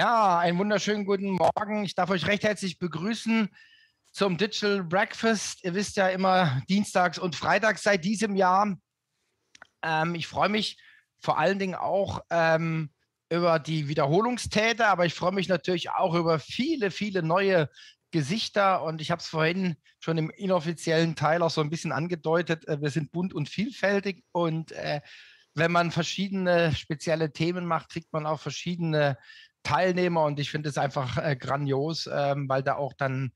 Ja, einen wunderschönen guten Morgen. Ich darf euch recht herzlich begrüßen zum Digital Breakfast. Ihr wisst ja immer, dienstags und freitags seit diesem Jahr. Ähm, ich freue mich vor allen Dingen auch ähm, über die Wiederholungstäter, aber ich freue mich natürlich auch über viele, viele neue Gesichter. Und ich habe es vorhin schon im inoffiziellen Teil auch so ein bisschen angedeutet. Äh, wir sind bunt und vielfältig. Und äh, wenn man verschiedene spezielle Themen macht, kriegt man auch verschiedene Teilnehmer und ich finde es einfach äh, grandios, ähm, weil da auch dann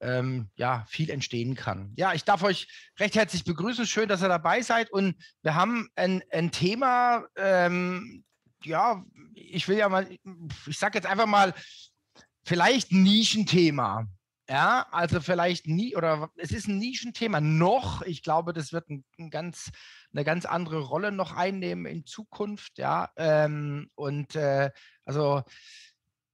ähm, ja viel entstehen kann. Ja, ich darf euch recht herzlich begrüßen. Schön, dass ihr dabei seid und wir haben ein, ein Thema. Ähm, ja, ich will ja mal, ich sage jetzt einfach mal, vielleicht Nischenthema. Ja, also vielleicht nie, oder es ist ein Nischenthema noch. Ich glaube, das wird ein, ein ganz, eine ganz andere Rolle noch einnehmen in Zukunft. Ja, ähm, und äh, also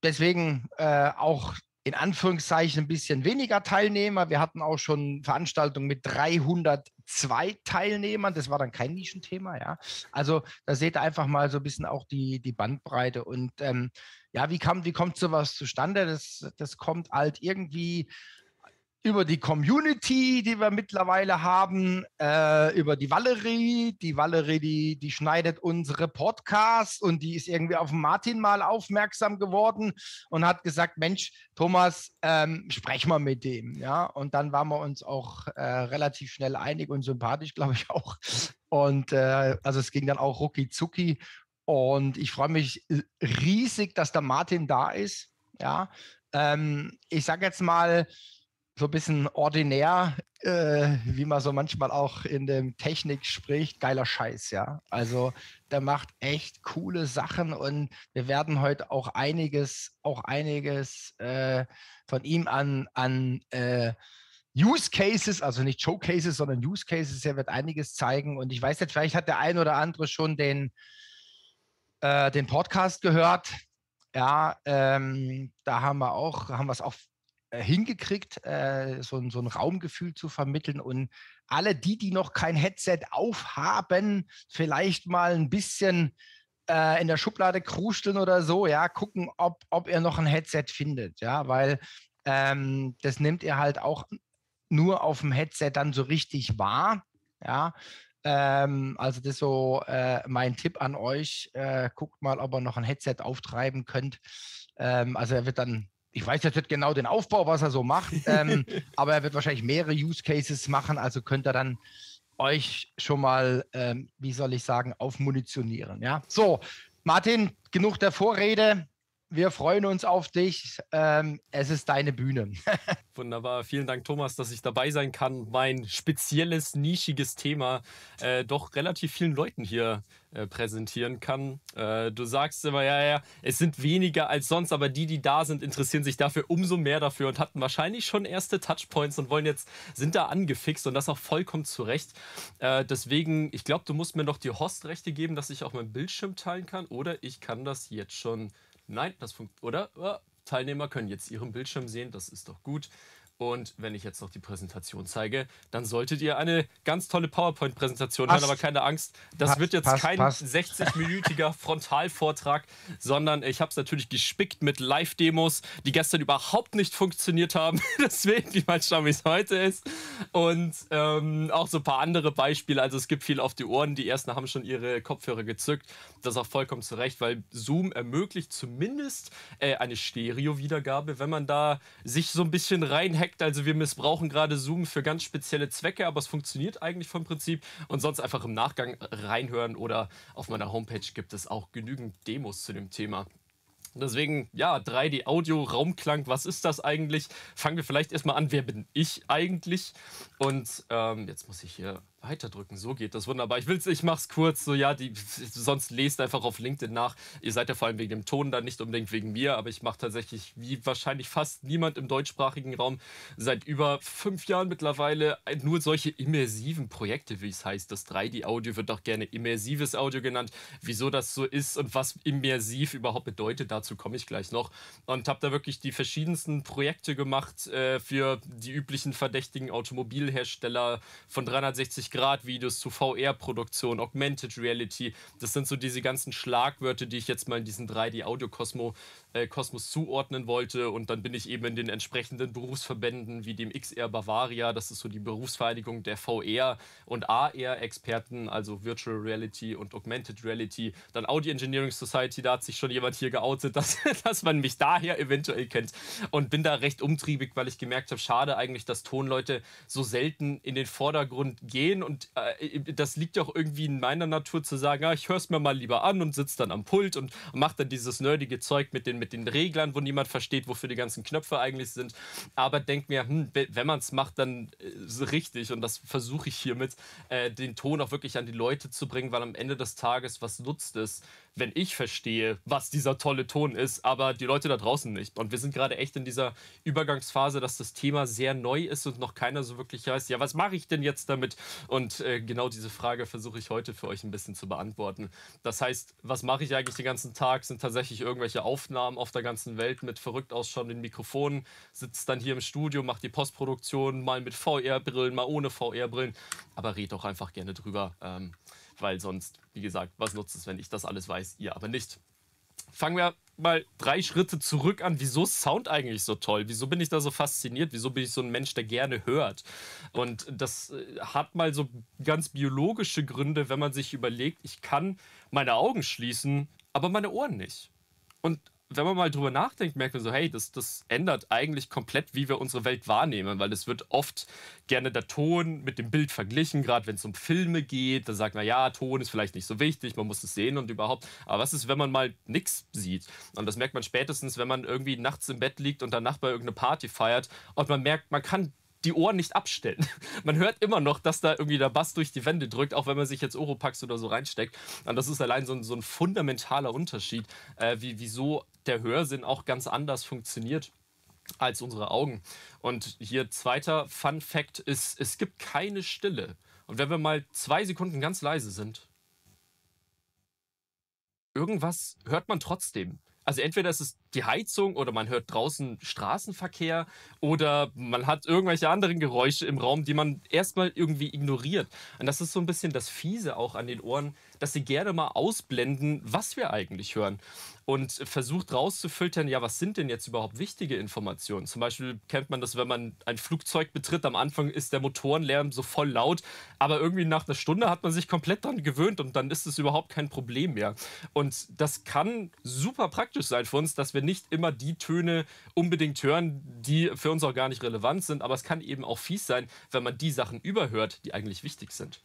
deswegen äh, auch in Anführungszeichen ein bisschen weniger Teilnehmer. Wir hatten auch schon Veranstaltungen mit 302 Teilnehmern. Das war dann kein Nischenthema, ja. Also da seht ihr einfach mal so ein bisschen auch die, die Bandbreite. Und ähm, ja, wie, kam, wie kommt sowas zustande? Das, das kommt halt irgendwie über die Community, die wir mittlerweile haben, äh, über die Valerie. Die Valerie, die, die schneidet unsere Podcasts und die ist irgendwie auf Martin mal aufmerksam geworden und hat gesagt, Mensch, Thomas, ähm, sprech mal mit dem. Ja, und dann waren wir uns auch äh, relativ schnell einig und sympathisch, glaube ich auch. Und äh, also es ging dann auch rucki zucki. Und ich freue mich riesig, dass der Martin da ist. Ja, ähm, ich sage jetzt mal, so ein bisschen ordinär, äh, wie man so manchmal auch in dem Technik spricht, geiler Scheiß, ja. Also der macht echt coole Sachen und wir werden heute auch einiges, auch einiges äh, von ihm an, an äh, Use Cases, also nicht Showcases, sondern Use Cases, er wird einiges zeigen. Und ich weiß nicht, vielleicht hat der ein oder andere schon den, äh, den Podcast gehört. Ja, ähm, da haben wir auch, haben wir es auch äh, hingekriegt, äh, so, so, ein Raumgefühl zu vermitteln. Und alle die, die noch kein Headset aufhaben, vielleicht mal ein bisschen äh, in der Schublade krusteln oder so, ja, gucken, ob, ob ihr noch ein Headset findet, ja, weil ähm, das nimmt ihr halt auch nur auf dem Headset dann so richtig wahr, ja. Ähm, also das ist so äh, mein Tipp an euch. Äh, guckt mal, ob ihr noch ein Headset auftreiben könnt. Ähm, also er wird dann ich weiß jetzt nicht genau den Aufbau, was er so macht, ähm, aber er wird wahrscheinlich mehrere Use Cases machen, also könnt ihr dann euch schon mal, ähm, wie soll ich sagen, aufmunitionieren. Ja? So, Martin, genug der Vorrede wir freuen uns auf dich. Ähm, es ist deine Bühne. Wunderbar. Vielen Dank, Thomas, dass ich dabei sein kann, mein spezielles, nischiges Thema äh, doch relativ vielen Leuten hier äh, präsentieren kann. Äh, du sagst immer, ja, ja, es sind weniger als sonst, aber die, die da sind, interessieren sich dafür umso mehr dafür und hatten wahrscheinlich schon erste Touchpoints und wollen jetzt, sind da angefixt und das auch vollkommen zurecht. Äh, deswegen, ich glaube, du musst mir noch die Hostrechte geben, dass ich auch meinen Bildschirm teilen kann oder ich kann das jetzt schon Nein, das funktioniert. Oder? Teilnehmer können jetzt ihren Bildschirm sehen, das ist doch gut. Und wenn ich jetzt noch die Präsentation zeige, dann solltet ihr eine ganz tolle PowerPoint-Präsentation haben. aber keine Angst, das passt, wird jetzt passt, kein 60-minütiger Frontalvortrag, sondern ich habe es natürlich gespickt mit Live-Demos, die gestern überhaupt nicht funktioniert haben. Deswegen, wie mal schauen, wie es heute ist. Und ähm, auch so ein paar andere Beispiele. Also es gibt viel auf die Ohren. Die ersten haben schon ihre Kopfhörer gezückt. Das ist auch vollkommen zu Recht, weil Zoom ermöglicht zumindest äh, eine Stereo-Wiedergabe, wenn man da sich so ein bisschen reinhackt perfekt. Also wir missbrauchen gerade Zoom für ganz spezielle Zwecke, aber es funktioniert eigentlich vom Prinzip. Und sonst einfach im Nachgang reinhören oder auf meiner Homepage gibt es auch genügend Demos zu dem Thema. Deswegen, ja, 3D Audio, Raumklang, was ist das eigentlich? Fangen wir vielleicht erstmal an, wer bin ich eigentlich? Und ähm, jetzt muss ich hier Weiterdrücken, so geht das wunderbar. Ich will's, ich mach's kurz, so ja, die, sonst lest einfach auf LinkedIn nach. Ihr seid ja vor allem wegen dem Ton da, nicht unbedingt wegen mir, aber ich mache tatsächlich, wie wahrscheinlich fast niemand im deutschsprachigen Raum, seit über fünf Jahren mittlerweile nur solche immersiven Projekte, wie es heißt. Das 3D-Audio wird auch gerne immersives Audio genannt. Wieso das so ist und was immersiv überhaupt bedeutet, dazu komme ich gleich noch. Und habe da wirklich die verschiedensten Projekte gemacht äh, für die üblichen verdächtigen Automobilhersteller von 360 360-Grad-Videos zu VR-Produktion, Augmented Reality. Das sind so diese ganzen Schlagwörter, die ich jetzt mal in diesen 3D-Audio-Kosmos äh, zuordnen wollte. Und dann bin ich eben in den entsprechenden Berufsverbänden wie dem XR Bavaria, das ist so die Berufsvereinigung der VR- und AR-Experten, also Virtual Reality und Augmented Reality. Dann Audio Engineering Society, da hat sich schon jemand hier geoutet, dass, dass man mich daher eventuell kennt. Und bin da recht umtriebig, weil ich gemerkt habe, schade eigentlich, dass Tonleute so selten in den Vordergrund gehen und äh, das liegt ja auch irgendwie in meiner Natur zu sagen, ja, ah, ich höre es mir mal lieber an und sitze dann am Pult und mache dann dieses nerdige Zeug mit den, mit den Reglern, wo niemand versteht, wofür die ganzen Knöpfe eigentlich sind. Aber denke mir, hm, wenn man es macht, dann äh, richtig und das versuche ich hiermit, äh, den Ton auch wirklich an die Leute zu bringen, weil am Ende des Tages, was nutzt es, wenn ich verstehe, was dieser tolle Ton ist, aber die Leute da draußen nicht. Und wir sind gerade echt in dieser Übergangsphase, dass das Thema sehr neu ist und noch keiner so wirklich heißt, ja, was mache ich denn jetzt damit? Und äh, genau diese Frage versuche ich heute für euch ein bisschen zu beantworten. Das heißt, was mache ich eigentlich den ganzen Tag? Sind tatsächlich irgendwelche Aufnahmen auf der ganzen Welt mit verrückt ausschauenden Mikrofonen? Sitzt dann hier im Studio, macht die Postproduktion mal mit VR-Brillen, mal ohne VR-Brillen. Aber red doch einfach gerne drüber, ähm, weil sonst, wie gesagt, was nutzt es, wenn ich das alles weiß, ihr aber nicht? fangen wir mal drei Schritte zurück an, wieso ist Sound eigentlich so toll? Wieso bin ich da so fasziniert? Wieso bin ich so ein Mensch, der gerne hört? Und das äh, hat mal so ganz biologische Gründe, wenn man sich überlegt, ich kann meine Augen schließen, aber meine Ohren nicht. Und wenn man mal drüber nachdenkt, merkt man so, hey, das, das ändert eigentlich komplett, wie wir unsere Welt wahrnehmen, weil es wird oft gerne der Ton mit dem Bild verglichen, gerade wenn es um Filme geht, da sagt man, ja, Ton ist vielleicht nicht so wichtig, man muss es sehen und überhaupt. Aber was ist, wenn man mal nichts sieht? Und das merkt man spätestens, wenn man irgendwie nachts im Bett liegt und der Nachbar irgendeine Party feiert und man merkt, man kann die Ohren nicht abstellen. Man hört immer noch, dass da irgendwie der Bass durch die Wände drückt, auch wenn man sich jetzt Oropax oder so reinsteckt. Und das ist allein so ein, so ein fundamentaler Unterschied, äh, wie, wieso der Hörsinn auch ganz anders funktioniert als unsere Augen. Und hier zweiter Fun Fact ist, es gibt keine Stille. Und wenn wir mal zwei Sekunden ganz leise sind, irgendwas hört man trotzdem. Also entweder ist es die Heizung oder man hört draußen Straßenverkehr oder man hat irgendwelche anderen Geräusche im Raum, die man erstmal irgendwie ignoriert. Und das ist so ein bisschen das Fiese auch an den Ohren dass sie gerne mal ausblenden, was wir eigentlich hören und versucht rauszufiltern, ja, was sind denn jetzt überhaupt wichtige Informationen? Zum Beispiel kennt man das, wenn man ein Flugzeug betritt, am Anfang ist der Motorenlärm so voll laut, aber irgendwie nach einer Stunde hat man sich komplett daran gewöhnt und dann ist es überhaupt kein Problem mehr. Und das kann super praktisch sein für uns, dass wir nicht immer die Töne unbedingt hören, die für uns auch gar nicht relevant sind, aber es kann eben auch fies sein, wenn man die Sachen überhört, die eigentlich wichtig sind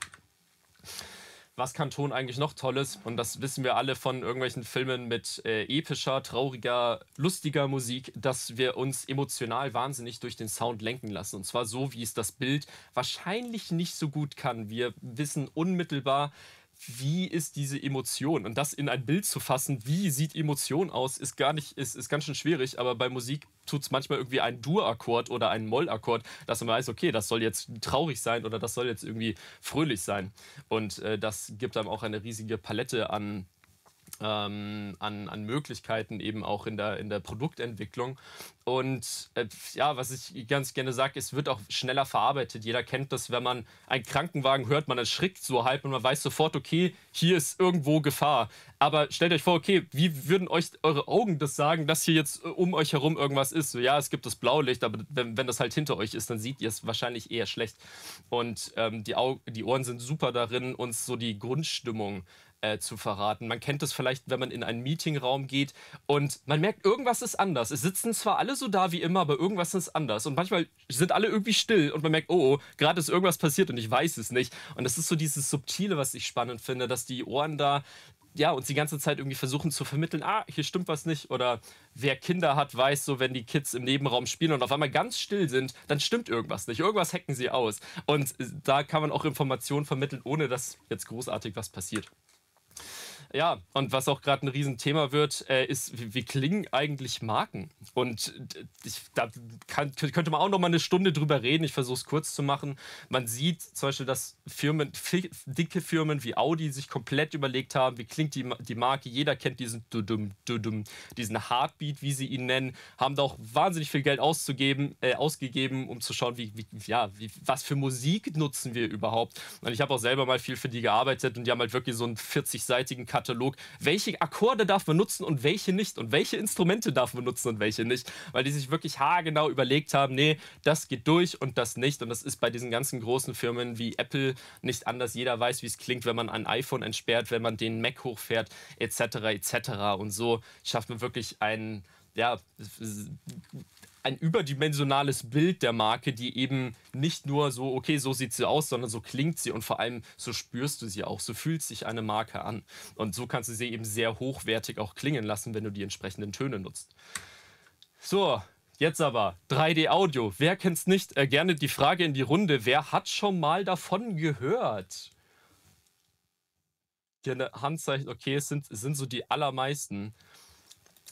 was kann Ton eigentlich noch Tolles? Und das wissen wir alle von irgendwelchen Filmen mit äh, epischer, trauriger, lustiger Musik, dass wir uns emotional wahnsinnig durch den Sound lenken lassen. Und zwar so, wie es das Bild wahrscheinlich nicht so gut kann. Wir wissen unmittelbar, wie ist diese Emotion? Und das in ein Bild zu fassen, wie sieht Emotion aus, ist gar nicht, ist, ist ganz schön schwierig, aber bei Musik tut es manchmal irgendwie einen Dur-Akkord oder einen Moll-Akkord, dass man weiß, okay, das soll jetzt traurig sein oder das soll jetzt irgendwie fröhlich sein. Und äh, das gibt einem auch eine riesige Palette an ähm, an, an Möglichkeiten eben auch in der, in der Produktentwicklung. Und äh, ja, was ich ganz gerne sage, es wird auch schneller verarbeitet. Jeder kennt das, wenn man einen Krankenwagen hört, man erschrickt so halb und man weiß sofort, okay, hier ist irgendwo Gefahr. Aber stellt euch vor, okay, wie würden euch eure Augen das sagen, dass hier jetzt äh, um euch herum irgendwas ist? So, ja, es gibt das Blaulicht, aber wenn, wenn das halt hinter euch ist, dann seht ihr es wahrscheinlich eher schlecht. Und ähm, die, Au die Ohren sind super darin, uns so die Grundstimmung äh, äh, zu verraten. Man kennt es vielleicht, wenn man in einen Meetingraum geht und man merkt, irgendwas ist anders. Es sitzen zwar alle so da wie immer, aber irgendwas ist anders. Und manchmal sind alle irgendwie still und man merkt, oh, oh gerade ist irgendwas passiert und ich weiß es nicht. Und das ist so dieses Subtile, was ich spannend finde, dass die Ohren da ja, uns die ganze Zeit irgendwie versuchen zu vermitteln, ah, hier stimmt was nicht. Oder wer Kinder hat, weiß so, wenn die Kids im Nebenraum spielen und auf einmal ganz still sind, dann stimmt irgendwas nicht. Irgendwas hacken sie aus. Und da kann man auch Informationen vermitteln, ohne dass jetzt großartig was passiert. Ja, und was auch gerade ein Riesenthema wird, äh, ist, wie, wie, klingen eigentlich Marken? Und äh, ich, da kann, könnte man auch noch mal eine Stunde drüber reden. Ich versuche es kurz zu machen. Man sieht zum Beispiel, dass Firmen, dicke Firmen wie Audi sich komplett überlegt haben, wie klingt die, die Marke. Jeder kennt diesen Dudum, Dudum, diesen Heartbeat, wie sie ihn nennen. Haben da auch wahnsinnig viel Geld auszugeben, äh, ausgegeben, um zu schauen, wie, wie ja, wie, was für Musik nutzen wir überhaupt. Und ich habe auch selber mal viel für die gearbeitet und die haben halt wirklich so einen 40-seitigen Musikkatalog, welche Akkorde darf man nutzen und welche nicht und welche Instrumente darf man nutzen und welche nicht, weil die sich wirklich haargenau überlegt haben, nee, das geht durch und das nicht und das ist bei diesen ganzen großen Firmen wie Apple nicht anders. Jeder weiß, wie es klingt, wenn man ein iPhone entsperrt, wenn man den Mac hochfährt, etc., etc. Und so schafft man wirklich einen ja, ein überdimensionales Bild der Marke, die eben nicht nur so, okay, so sieht sie aus, sondern so klingt sie und vor allem so spürst du sie auch, so fühlt sich eine Marke an. Und so kannst du sie eben sehr hochwertig auch klingen lassen, wenn du die entsprechenden Töne nutzt. So, Jetzt aber 3D Audio. Wer kennt's nicht? Äh, gerne die Frage in die Runde. Wer hat schon mal davon gehört? Gerne Handzeichen. Okay, es sind, sind so die allermeisten.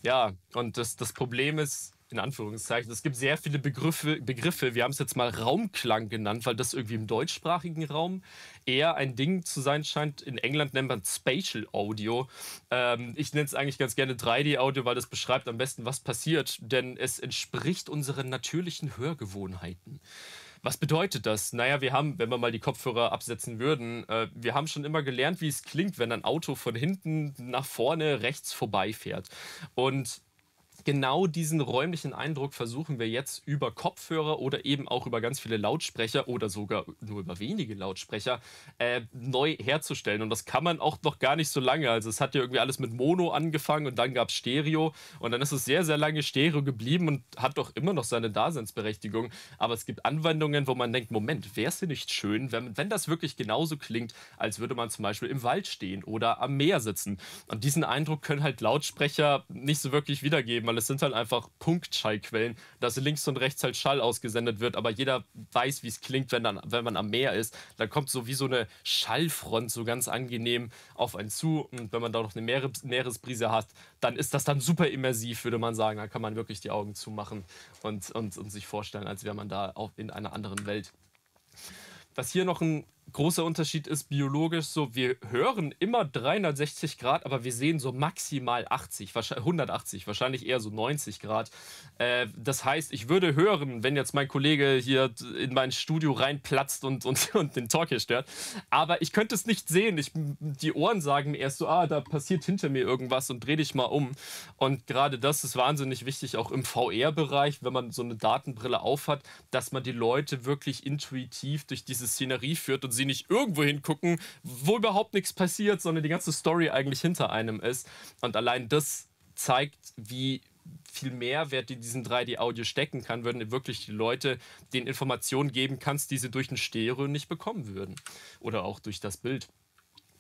Ja, und das, das Problem ist, in Anführungszeichen. Es gibt sehr viele Begriffe, Begriffe. wir haben es jetzt mal Raumklang genannt, weil das irgendwie im deutschsprachigen Raum eher ein Ding zu sein scheint. In England nennt man Spatial Audio. Ähm, ich nenne es eigentlich ganz gerne 3D-Audio, weil das beschreibt am besten, was passiert, denn es entspricht unseren natürlichen Hörgewohnheiten. Was bedeutet das? Naja, wir haben, wenn wir mal die Kopfhörer absetzen würden, äh, wir haben schon immer gelernt, wie es klingt, wenn ein Auto von hinten nach vorne rechts vorbeifährt. Und genau diesen räumlichen Eindruck versuchen wir jetzt über Kopfhörer oder eben auch über ganz viele Lautsprecher oder sogar nur über wenige Lautsprecher äh, neu herzustellen. Und das kann man auch noch gar nicht so lange. Also es hat ja irgendwie alles mit Mono angefangen und dann gab es Stereo und dann ist es sehr, sehr lange Stereo geblieben und hat doch immer noch seine Daseinsberechtigung. Aber es gibt Anwendungen, wo man denkt, Moment, wäre es denn nicht schön, wenn, wenn das wirklich genauso klingt, als würde man zum Beispiel im Wald stehen oder am Meer sitzen. Und diesen Eindruck können halt Lautsprecher nicht so wirklich wiedergeben, sondern es sind halt einfach Punktschallquellen, dass links und rechts halt Schall ausgesendet wird, aber jeder weiß, wie es klingt, wenn, dann, wenn man am Meer ist. Da kommt so wie so eine Schallfront so ganz angenehm auf einen zu und wenn man da noch eine Meeresbrise hat, dann ist das dann super immersiv, würde man sagen. Da kann man wirklich die Augen zumachen und, und, und sich vorstellen, als wäre man da auch in einer anderen Welt. Was hier noch ein großer Unterschied ist biologisch so, wir hören immer 360 Grad, aber wir sehen so maximal 80, 180, wahrscheinlich eher so 90 Grad. Äh, das heißt, ich würde hören, wenn jetzt mein Kollege hier in mein Studio reinplatzt und, und, und den Talk hier stört, aber ich könnte es nicht sehen. Ich, die Ohren sagen mir erst so, ah, da passiert hinter mir irgendwas und dreh dich mal um. Und gerade das ist wahnsinnig wichtig, auch im VR-Bereich, wenn man so eine Datenbrille aufhat, dass man die Leute wirklich intuitiv durch diese Szenerie führt und sie die nicht irgendwo hingucken, wo überhaupt nichts passiert, sondern die ganze Story eigentlich hinter einem ist. Und allein das zeigt, wie viel Mehrwert in diesen 3D-Audio stecken kann, wenn du wirklich die Leute den Informationen geben kannst, die sie durch ein Stereo nicht bekommen würden. Oder auch durch das Bild.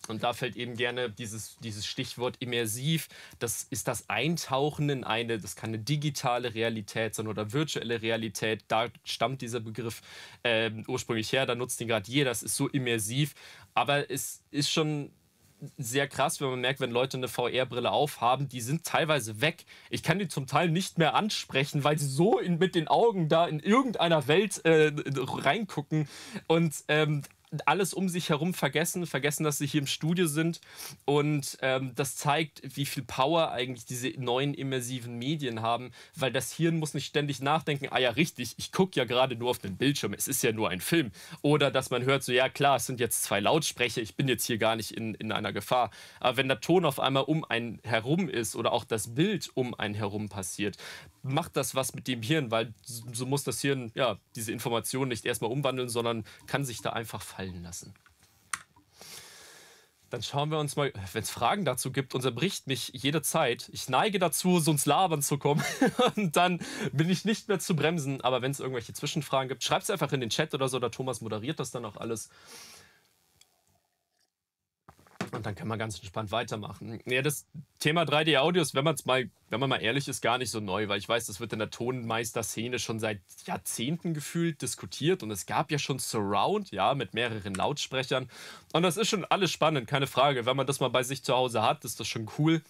Und da fällt eben gerne dieses, dieses Stichwort immersiv. Das ist das Eintauchen in eine, das kann eine digitale Realität sein oder virtuelle Realität. Da stammt dieser Begriff äh, ursprünglich her. Da nutzt ihn gerade jeder. Das ist so immersiv. Aber es ist schon sehr krass, wenn man merkt, wenn Leute eine VR-Brille aufhaben, die sind teilweise weg. Ich kann die zum Teil nicht mehr ansprechen, weil sie so in, mit den Augen da in irgendeiner Welt äh, reingucken. Und ähm, alles um sich herum vergessen, vergessen, dass sie hier im Studio sind. Und ähm, das zeigt, wie viel Power eigentlich diese neuen immersiven Medien haben, weil das Hirn muss nicht ständig nachdenken, ah ja, richtig, ich gucke ja gerade nur auf den Bildschirm, es ist ja nur ein Film. Oder dass man hört, so ja klar, es sind jetzt zwei Lautsprecher, ich bin jetzt hier gar nicht in, in einer Gefahr. Aber wenn der Ton auf einmal um einen herum ist oder auch das Bild um einen herum passiert, macht das was mit dem Hirn, weil so muss das Hirn ja diese Information nicht erstmal umwandeln, sondern kann sich da einfach fallen lassen. Dann schauen wir uns mal, wenn es Fragen dazu gibt, unterbricht mich jede Zeit. Ich neige dazu, so ins Labern zu kommen. und dann bin ich nicht mehr zu bremsen. Aber wenn es irgendwelche Zwischenfragen gibt, schreibt es einfach in den Chat oder so. Der Thomas moderiert das dann auch alles. Und dann kann man ganz entspannt weitermachen. Ja, das Thema 3D-Audio ist, wenn, man's mal, wenn man mal ehrlich ist, gar nicht so neu, weil ich weiß, das wird in der Tonmeister-Szene schon seit Jahrzehnten gefühlt diskutiert und es gab ja schon Surround, ja, mit mehreren Lautsprechern. Und das ist schon alles spannend, keine Frage. Wenn man das mal bei sich zu Hause hat, ist das schon cool.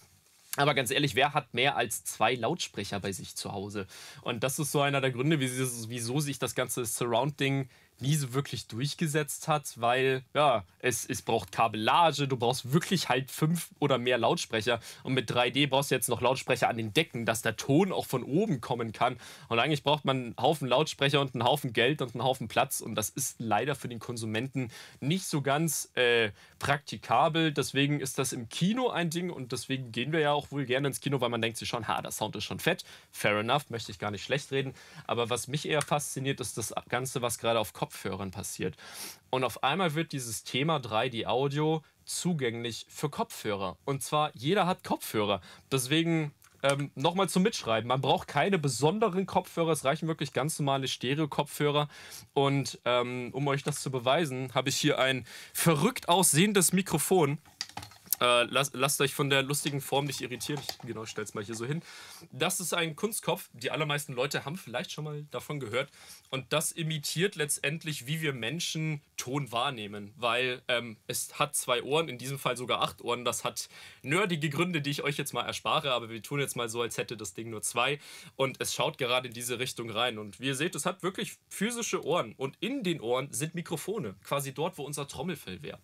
Aber ganz ehrlich, wer hat mehr als zwei Lautsprecher bei sich zu Hause? Und das ist so einer der Gründe, wieso sich das ganze Surround-Ding nie so wirklich durchgesetzt hat, weil ja, es, es braucht Kabellage, du brauchst wirklich halt fünf oder mehr Lautsprecher und mit 3D brauchst du jetzt noch Lautsprecher an den Decken, dass der Ton auch von oben kommen kann und eigentlich braucht man einen Haufen Lautsprecher und einen Haufen Geld und einen Haufen Platz und das ist leider für den Konsumenten nicht so ganz äh, praktikabel, deswegen ist das im Kino ein Ding und deswegen gehen wir ja auch wohl gerne ins Kino, weil man denkt sich schon, ha, der Sound ist schon fett, fair enough, möchte ich gar nicht schlecht reden, aber was mich eher fasziniert, ist das Ganze, was gerade auf Kopf Kopfhörern passiert. Und auf einmal wird dieses Thema 3D-Audio zugänglich für Kopfhörer. Und zwar jeder hat Kopfhörer. Deswegen ähm, nochmal zum Mitschreiben. Man braucht keine besonderen Kopfhörer. Es reichen wirklich ganz normale Stereo-Kopfhörer. Und ähm, um euch das zu beweisen, habe ich hier ein verrückt aussehendes Mikrofon. Äh, las, lasst euch von der lustigen Form nicht irritieren. Ich, genau, es mal hier so hin. Das ist ein Kunstkopf. Die allermeisten Leute haben vielleicht schon mal davon gehört. Und das imitiert letztendlich, wie wir Menschen Ton wahrnehmen. Weil ähm, es hat zwei Ohren, in diesem Fall sogar acht Ohren. Das hat nerdige Gründe, die ich euch jetzt mal erspare. Aber wir tun jetzt mal so, als hätte das Ding nur zwei. Und es schaut gerade in diese Richtung rein. Und wie ihr seht, es hat wirklich physische Ohren. Und in den Ohren sind Mikrofone. Quasi dort, wo unser Trommelfell wäre.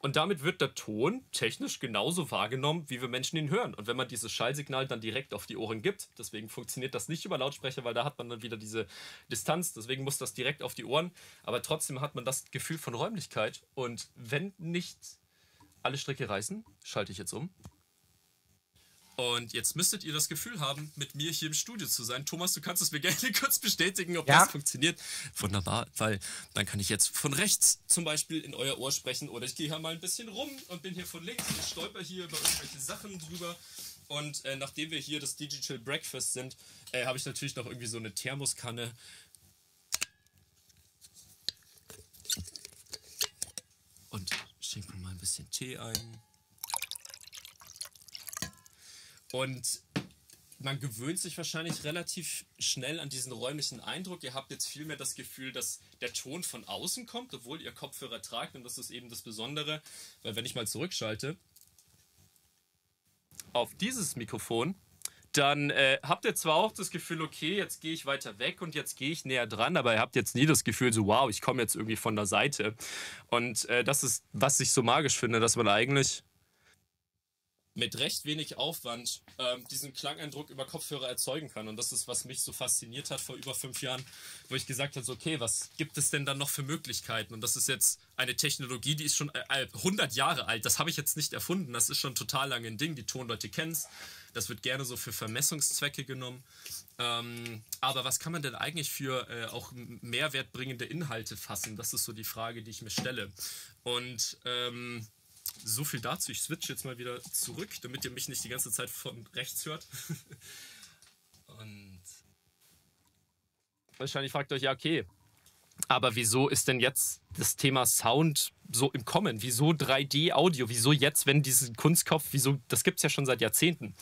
Und damit wird der Ton technisch Mensch genauso wahrgenommen, wie wir Menschen ihn hören. Und wenn man dieses Schallsignal dann direkt auf die Ohren gibt, deswegen funktioniert das nicht über Lautsprecher, weil da hat man dann wieder diese Distanz, deswegen muss das direkt auf die Ohren. Aber trotzdem hat man das Gefühl von Räumlichkeit. Und wenn nicht alle Stricke reißen, schalte ich jetzt um. Und jetzt müsstet ihr das Gefühl haben, mit mir hier im Studio zu sein. Thomas, du kannst es mir gerne kurz bestätigen, ob ja. das funktioniert. Wunderbar, weil dann kann ich jetzt von rechts zum Beispiel in euer Ohr sprechen oder ich gehe hier mal ein bisschen rum und bin hier von links und stolper hier über irgendwelche Sachen drüber. Und äh, nachdem wir hier das Digital Breakfast sind, äh, habe ich natürlich noch irgendwie so eine Thermoskanne. Und schenke mir mal ein bisschen Tee ein. Und man gewöhnt sich wahrscheinlich relativ schnell an diesen räumlichen Eindruck. Ihr habt jetzt viel mehr das Gefühl, dass der Ton von außen kommt, obwohl ihr Kopfhörer tragt. Und das ist eben das Besondere, weil wenn ich mal zurückschalte auf dieses Mikrofon, dann äh, habt ihr zwar auch das Gefühl, okay, jetzt gehe ich weiter weg und jetzt gehe ich näher dran, aber ihr habt jetzt nie das Gefühl, so wow, ich komme jetzt irgendwie von der Seite. Und äh, das ist, was ich so magisch finde, dass man eigentlich mit recht wenig Aufwand ähm, diesen Klangeindruck über Kopfhörer erzeugen kann. Und das ist, was mich so fasziniert hat vor über fünf Jahren, wo ich gesagt habe, so, okay, was gibt es denn dann noch für Möglichkeiten? Und das ist jetzt eine Technologie, die ist schon 100 äh, äh, Jahre alt. Das habe ich jetzt nicht erfunden. Das ist schon total lange ein Ding. Die Tonleute kennen es. Das wird gerne so für Vermessungszwecke genommen. Ähm, aber was kann man denn eigentlich für äh, auch mehrwertbringende Inhalte fassen? Das ist so die Frage, die ich mir stelle. Und ähm, so viel dazu. Ich switche jetzt mal wieder zurück, damit ihr mich nicht die ganze Zeit von rechts hört. Und wahrscheinlich fragt ihr euch ja, okay, aber wieso ist denn jetzt das Thema Sound so im Kommen? Wieso 3D-Audio? Wieso jetzt, wenn diesen Kunstkopf, wieso, das gibt es ja schon seit Jahrzehnten.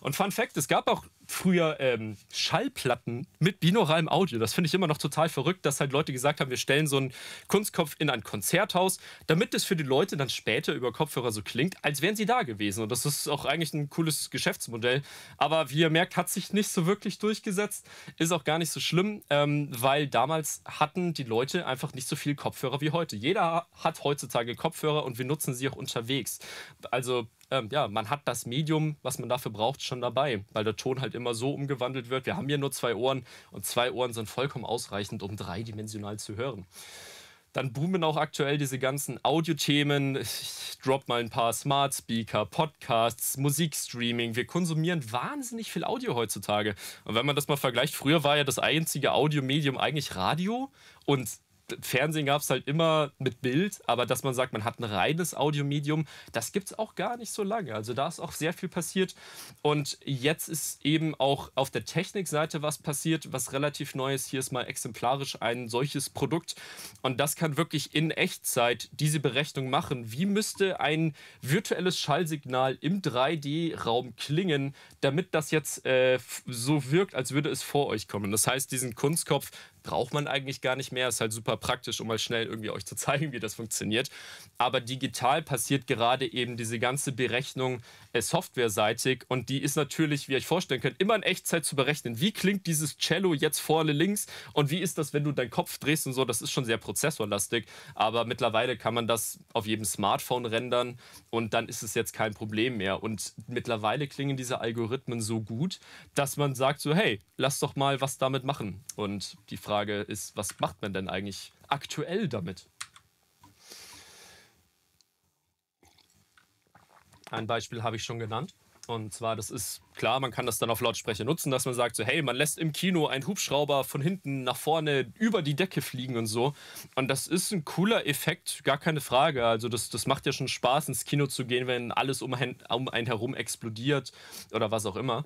Und Fun Fact, es gab auch früher ähm, Schallplatten mit binauralem Audio. Das finde ich immer noch total verrückt, dass halt Leute gesagt haben, wir stellen so einen Kunstkopf in ein Konzerthaus, damit es für die Leute dann später über Kopfhörer so klingt, als wären sie da gewesen. Und das ist auch eigentlich ein cooles Geschäftsmodell. Aber wie ihr merkt, hat sich nicht so wirklich durchgesetzt. Ist auch gar nicht so schlimm, ähm, weil damals hatten die Leute einfach nicht so viel Kopfhörer wie heute. Jeder hat heutzutage Kopfhörer und wir nutzen sie auch unterwegs. Also ähm, ja, man hat das Medium, was man dafür braucht, schon dabei, weil der Ton halt immer so umgewandelt wird. Wir haben hier nur zwei Ohren und zwei Ohren sind vollkommen ausreichend, um dreidimensional zu hören. Dann boomen auch aktuell diese ganzen Audio-Themen. Ich drop mal ein paar Smart Speaker, Podcasts, Musikstreaming. Wir konsumieren wahnsinnig viel Audio heutzutage. Und wenn man das mal vergleicht, früher war ja das einzige Audiomedium eigentlich Radio und Fernsehen gab es halt immer mit Bild, aber dass man sagt, man hat ein reines Audiomedium, das gibt es auch gar nicht so lange. Also da ist auch sehr viel passiert. Und jetzt ist eben auch auf der Technikseite was passiert, was relativ neu ist. Hier ist mal exemplarisch ein solches Produkt. Und das kann wirklich in Echtzeit diese Berechnung machen. Wie müsste ein virtuelles Schallsignal im 3D-Raum klingen, damit das jetzt äh, so wirkt, als würde es vor euch kommen? Das heißt, diesen Kunstkopf braucht man eigentlich gar nicht mehr. Ist halt super praktisch, um mal schnell irgendwie euch zu zeigen, wie das funktioniert. Aber digital passiert gerade eben diese ganze Berechnung äh, softwareseitig und die ist natürlich, wie ihr euch vorstellen könnt, immer in Echtzeit zu berechnen. Wie klingt dieses Cello jetzt vorne links und wie ist das, wenn du deinen Kopf drehst und so? Das ist schon sehr prozessorlastig, aber mittlerweile kann man das auf jedem Smartphone rendern und dann ist es jetzt kein Problem mehr. Und mittlerweile klingen diese Algorithmen so gut, dass man sagt so, hey, lass doch mal was damit machen. Und die Frage Frage ist, was macht man denn eigentlich aktuell damit? Ein Beispiel habe ich schon genannt. Und zwar, das ist klar, man kann das dann auf Lautsprecher nutzen, dass man sagt, so, hey, man lässt im Kino einen Hubschrauber von hinten nach vorne über die Decke fliegen und so. Und das ist ein cooler Effekt, gar keine Frage. Also das, das macht ja schon Spaß, ins Kino zu gehen, wenn alles um, um einen herum explodiert oder was auch immer.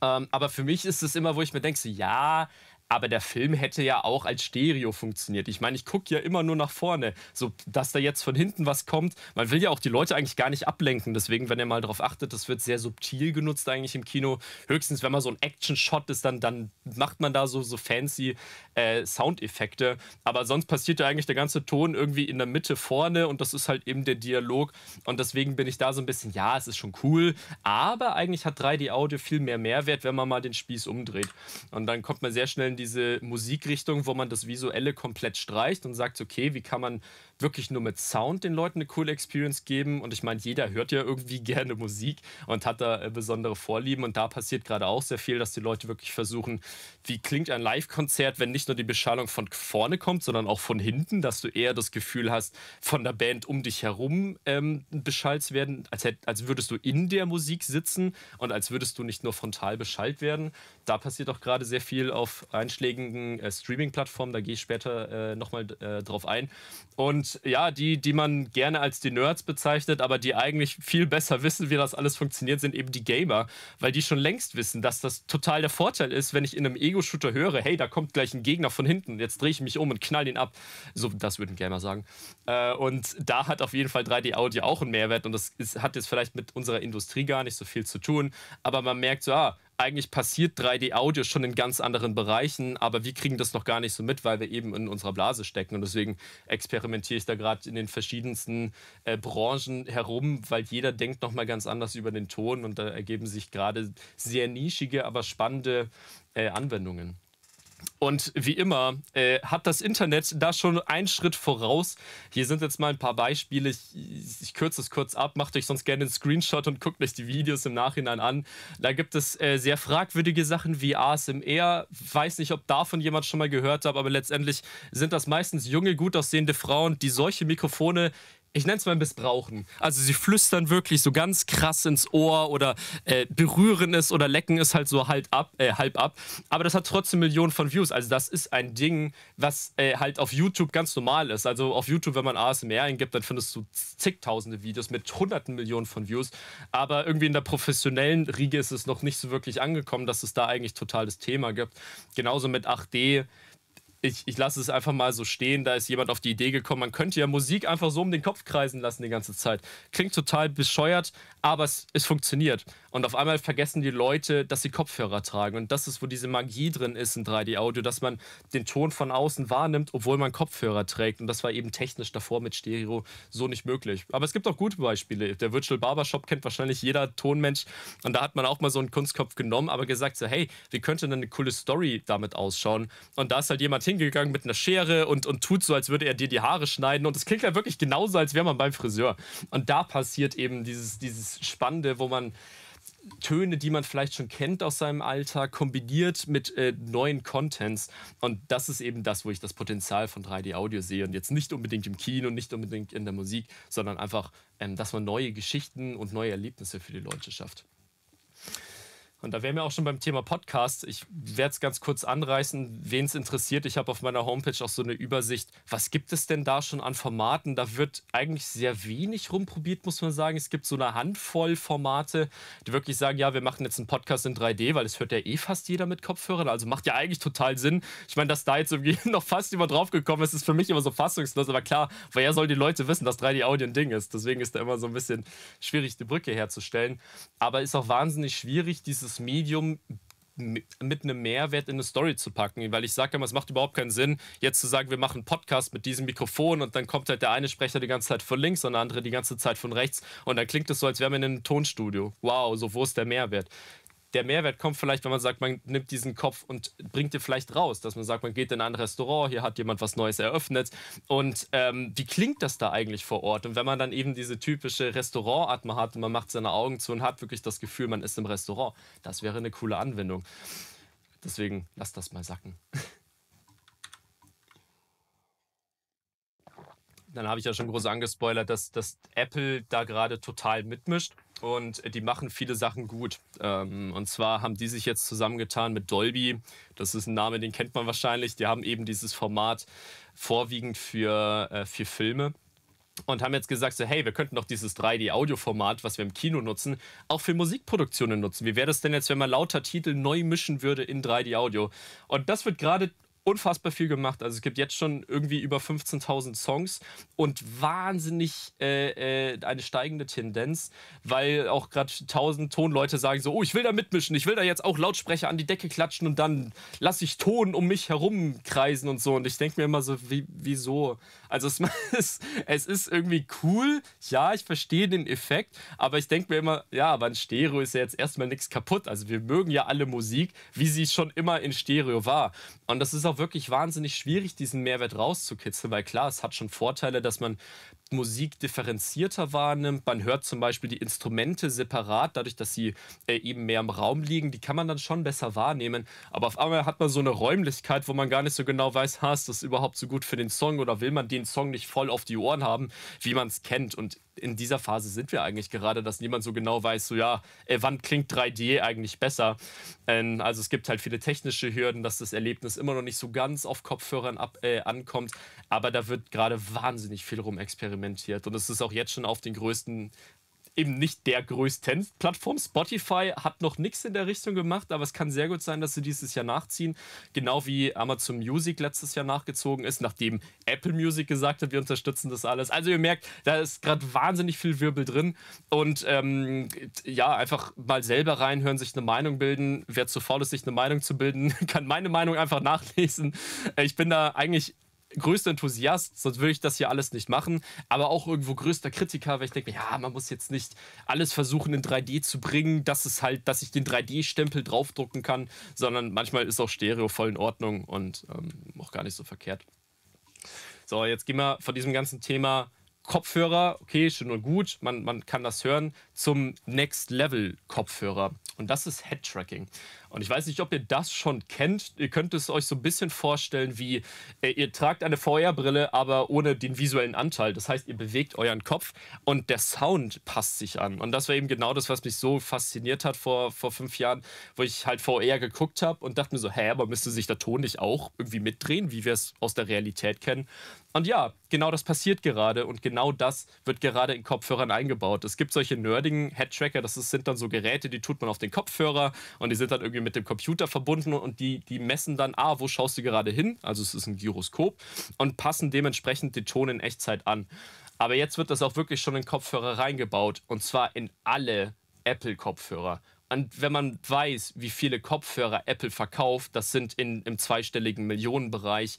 Ähm, aber für mich ist es immer, wo ich mir denke, so, ja, aber der Film hätte ja auch als Stereo funktioniert. Ich meine, ich gucke ja immer nur nach vorne. So, dass da jetzt von hinten was kommt, man will ja auch die Leute eigentlich gar nicht ablenken. Deswegen, wenn ihr mal darauf achtet, das wird sehr subtil genutzt eigentlich im Kino. Höchstens, wenn man so ein Action-Shot ist, dann, dann macht man da so, so fancy äh, Soundeffekte. Aber sonst passiert ja eigentlich der ganze Ton irgendwie in der Mitte vorne und das ist halt eben der Dialog. Und deswegen bin ich da so ein bisschen, ja, es ist schon cool, aber eigentlich hat 3D-Audio viel mehr Mehrwert, wenn man mal den Spieß umdreht. Und dann kommt man sehr schnell in die diese Musikrichtung, wo man das Visuelle komplett streicht und sagt, okay, wie kann man wirklich nur mit Sound den Leuten eine coole Experience geben. Und ich meine, jeder hört ja irgendwie gerne Musik und hat da äh, besondere Vorlieben. Und da passiert gerade auch sehr viel, dass die Leute wirklich versuchen, wie klingt ein Live-Konzert, wenn nicht nur die Beschallung von vorne kommt, sondern auch von hinten, dass du eher das Gefühl hast, von der Band um dich herum ähm, beschallt werden, als, hätt, als würdest du in der Musik sitzen und als würdest du nicht nur frontal beschallt werden. Da passiert auch gerade sehr viel auf einschlägigen äh, Streaming-Plattformen. Da gehe ich später äh, nochmal äh, drauf ein. Und ja die, die man gerne als die Nerds bezeichnet, aber die eigentlich viel besser wissen, wie das alles funktioniert, sind eben die Gamer, weil die schon längst wissen, dass das total der Vorteil ist, wenn ich in einem Ego-Shooter höre, hey, da kommt gleich ein Gegner von hinten, jetzt drehe ich mich um und knall ihn ab. So, das würden Gamer sagen. Äh, und da hat auf jeden Fall 3D-Audio auch einen Mehrwert und das ist, hat jetzt vielleicht mit unserer Industrie gar nicht so viel zu tun, aber man merkt so, ah, eigentlich passiert 3D-Audio schon in ganz anderen Bereichen, aber wir kriegen das noch gar nicht so mit, weil wir eben in unserer Blase stecken. Und deswegen experimentiere ich da gerade in den verschiedensten äh, Branchen herum, weil jeder denkt nochmal ganz anders über den Ton und da ergeben sich gerade sehr nischige, aber spannende äh, Anwendungen. Und wie immer äh, hat das Internet da schon einen Schritt voraus. Hier sind jetzt mal ein paar Beispiele. Ich, ich kürze es kurz ab. Macht euch sonst gerne einen Screenshot und guckt euch die Videos im Nachhinein an. Da gibt es äh, sehr fragwürdige Sachen wie ASMR. Weiß nicht, ob davon jemand schon mal gehört hat, aber letztendlich sind das meistens junge, gut aussehende Frauen, die solche Mikrofone ich nenne es mal missbrauchen. Also sie flüstern wirklich so ganz krass ins Ohr oder äh, berühren es oder lecken es halt so halt ab, äh, halb ab. Aber das hat trotzdem Millionen von Views. Also das ist ein Ding, was äh, halt auf YouTube ganz normal ist. Also auf YouTube, wenn man ASMR eingibt, dann findest du zigtausende Videos mit hunderten Millionen von Views. Aber irgendwie in der professionellen Riege ist es noch nicht so wirklich angekommen, dass es da eigentlich totales Thema gibt. Genauso mit 8D ich, ich lasse es einfach mal so stehen. Da ist jemand auf die Idee gekommen, man könnte ja Musik einfach so um den Kopf kreisen lassen die ganze Zeit. Klingt total bescheuert, aber es, es funktioniert. Und auf einmal vergessen die Leute, dass sie Kopfhörer tragen. Und das ist, wo diese Magie drin ist in 3D-Audio, dass man den Ton von außen wahrnimmt, obwohl man Kopfhörer trägt. Und das war eben technisch davor mit Stereo so nicht möglich. Aber es gibt auch gute Beispiele. Der Virtual Barbershop kennt wahrscheinlich jeder Tonmensch. Und da hat man auch mal so einen Kunstkopf genommen, aber gesagt so, hey, wie könnte denn eine coole Story damit ausschauen? Und da ist halt jemand hin hingegangen mit einer Schere und, und tut so, als würde er dir die Haare schneiden. Und es klingt ja halt wirklich genauso, als wäre man beim Friseur. Und da passiert eben dieses, dieses Spannende, wo man Töne, die man vielleicht schon kennt aus seinem Alltag, kombiniert mit äh, neuen Contents. Und das ist eben das, wo ich das Potenzial von 3D-Audio sehe. Und jetzt nicht unbedingt im Kino, nicht unbedingt in der Musik, sondern einfach, ähm, dass man neue Geschichten und neue Erlebnisse für die Leute schafft. Und da wären wir auch schon beim Thema Podcast. Ich werde es ganz kurz anreißen, wen es interessiert. Ich habe auf meiner Homepage auch so eine Übersicht. Was gibt es denn da schon an Formaten? Da wird eigentlich sehr wenig rumprobiert, muss man sagen. Es gibt so eine Handvoll Formate, die wirklich sagen, ja, wir machen jetzt einen Podcast in 3D, weil es hört ja eh fast jeder mit Kopfhörern. Also macht ja eigentlich total Sinn. Ich meine, dass da jetzt irgendwie noch fast jemand draufgekommen ist, ist für mich immer so fassungslos. Aber klar, woher sollen die Leute wissen, dass 3D-Audio ein Ding ist? Deswegen ist da immer so ein bisschen schwierig, die Brücke herzustellen. Aber ist auch wahnsinnig schwierig, dieses dieses Medium mit einem Mehrwert in eine Story zu packen. Weil ich sage immer, es macht überhaupt keinen Sinn, jetzt zu sagen, wir machen einen Podcast mit diesem Mikrofon und dann kommt halt der eine Sprecher die ganze Zeit von links und der andere die ganze Zeit von rechts und dann klingt es so, als wären wir in einem Tonstudio. Wow, so wo ist der Mehrwert? der Mehrwert kommt vielleicht, wenn man sagt, man nimmt diesen Kopf und bringt den vielleicht raus, dass man sagt, man geht in ein Restaurant, hier hat jemand was Neues eröffnet und ähm, wie klingt das da eigentlich vor Ort? Und wenn man dann eben diese typische Restaurantatme hat und man macht seine Augen zu und hat wirklich das Gefühl, man ist im Restaurant, das wäre eine coole Anwendung. Deswegen lass das mal sacken. Dann habe ich ja schon groß angespoilert, dass, dass Apple da gerade total mitmischt und die machen viele Sachen gut. Ähm, und zwar haben die sich jetzt zusammengetan mit Dolby. Das ist ein Name, den kennt man wahrscheinlich. Die haben eben dieses Format vorwiegend für, äh, für Filme und haben jetzt gesagt, so, hey, wir könnten doch dieses 3D-Audio-Format, was wir im Kino nutzen, auch für Musikproduktionen nutzen. Wie wäre das denn jetzt, wenn man lauter Titel neu mischen würde in 3D-Audio? Und das wird gerade unfassbar viel gemacht. Also es gibt jetzt schon irgendwie über 15.000 Songs und wahnsinnig äh, äh, eine steigende Tendenz, weil auch gerade 1000 Tonleute sagen so, oh, ich will da mitmischen, ich will da jetzt auch Lautsprecher an die Decke klatschen und dann lasse ich Ton um mich herum kreisen und so. Und ich denke mir immer so, wie, wieso? Also es ist, es ist irgendwie cool, ja, ich verstehe den Effekt, aber ich denke mir immer, ja, aber ein Stereo ist ja jetzt erstmal nichts kaputt. Also wir mögen ja alle Musik, wie sie schon immer in Stereo war. Und das ist auch auch wirklich wahnsinnig schwierig, diesen Mehrwert rauszukitzeln, weil klar, es hat schon Vorteile, dass man Musik differenzierter wahrnimmt. Man hört zum Beispiel die Instrumente separat, dadurch, dass sie äh, eben mehr im Raum liegen. Die kann man dann schon besser wahrnehmen. Aber auf einmal hat man so eine Räumlichkeit, wo man gar nicht so genau weiß, ha, ist das überhaupt so gut für den Song oder will man den Song nicht voll auf die Ohren haben, wie man es kennt. Und in dieser Phase sind wir eigentlich gerade, dass niemand so genau weiß, so ja, äh, wann klingt 3D eigentlich besser. Ähm, also es gibt halt viele technische Hürden, dass das Erlebnis immer noch nicht so ganz auf Kopfhörern ab, äh, ankommt. Aber da wird gerade wahnsinnig viel rumexperimentiert implementiert. Und es ist auch jetzt schon auf den größten, eben nicht der größten Plattform. Spotify hat noch nichts in der Richtung gemacht, aber es kann sehr gut sein, dass sie dieses Jahr nachziehen. Genau wie Amazon Music letztes Jahr nachgezogen ist, nachdem Apple Music gesagt hat, wir unterstützen das alles. Also ihr merkt, da ist gerade wahnsinnig viel Wirbel drin. Und ähm, ja, einfach mal selber reinhören, sich eine Meinung bilden. Wer zu faul ist, sich eine Meinung zu bilden, kann meine Meinung einfach nachlesen. Äh, ich bin da eigentlich größter Enthusiast, sonst würde ich das hier alles nicht machen, aber auch irgendwo größter Kritiker, weil ich denke, ja, man muss jetzt nicht alles versuchen in 3D zu bringen, dass es halt, dass ich den 3D-Stempel draufdrucken kann, sondern manchmal ist auch Stereo voll in Ordnung und ähm, auch gar nicht so verkehrt. So, jetzt gehen wir von diesem ganzen Thema Kopfhörer, okay, schön und gut, man, man kann das hören, zum Next Level Kopfhörer. Und das ist Head Tracking. Und ich weiß nicht, ob ihr das schon kennt. Ihr könnt es euch so ein bisschen vorstellen, wie äh, ihr tragt eine VR-Brille, aber ohne den visuellen Anteil. Das heißt, ihr bewegt euren Kopf und der Sound passt sich an. Und das war eben genau das, was mich so fasziniert hat vor, vor fünf Jahren, wo ich halt VR geguckt habe und dachte mir so, hä, aber müsste sich der Ton nicht auch irgendwie mitdrehen, wie wir es aus der Realität kennen? Und ja, genau das passiert gerade und genau das wird gerade in Kopfhörern eingebaut. Es gibt solche Nerding heutigen Headtracker, das ist, sind dann so Geräte, die tut man auf den Kopfhörer und die sind dann irgendwie mit dem Computer verbunden und die, die messen dann, ah, wo schaust du gerade hin? Also es ist ein Gyroskop und passen dementsprechend den Ton in Echtzeit an. Aber jetzt wird das auch wirklich schon in Kopfhörer reingebaut und zwar in alle Apple-Kopfhörer. Und wenn man weiß, wie viele Kopfhörer Apple verkauft, das sind in, im zweistelligen Millionenbereich,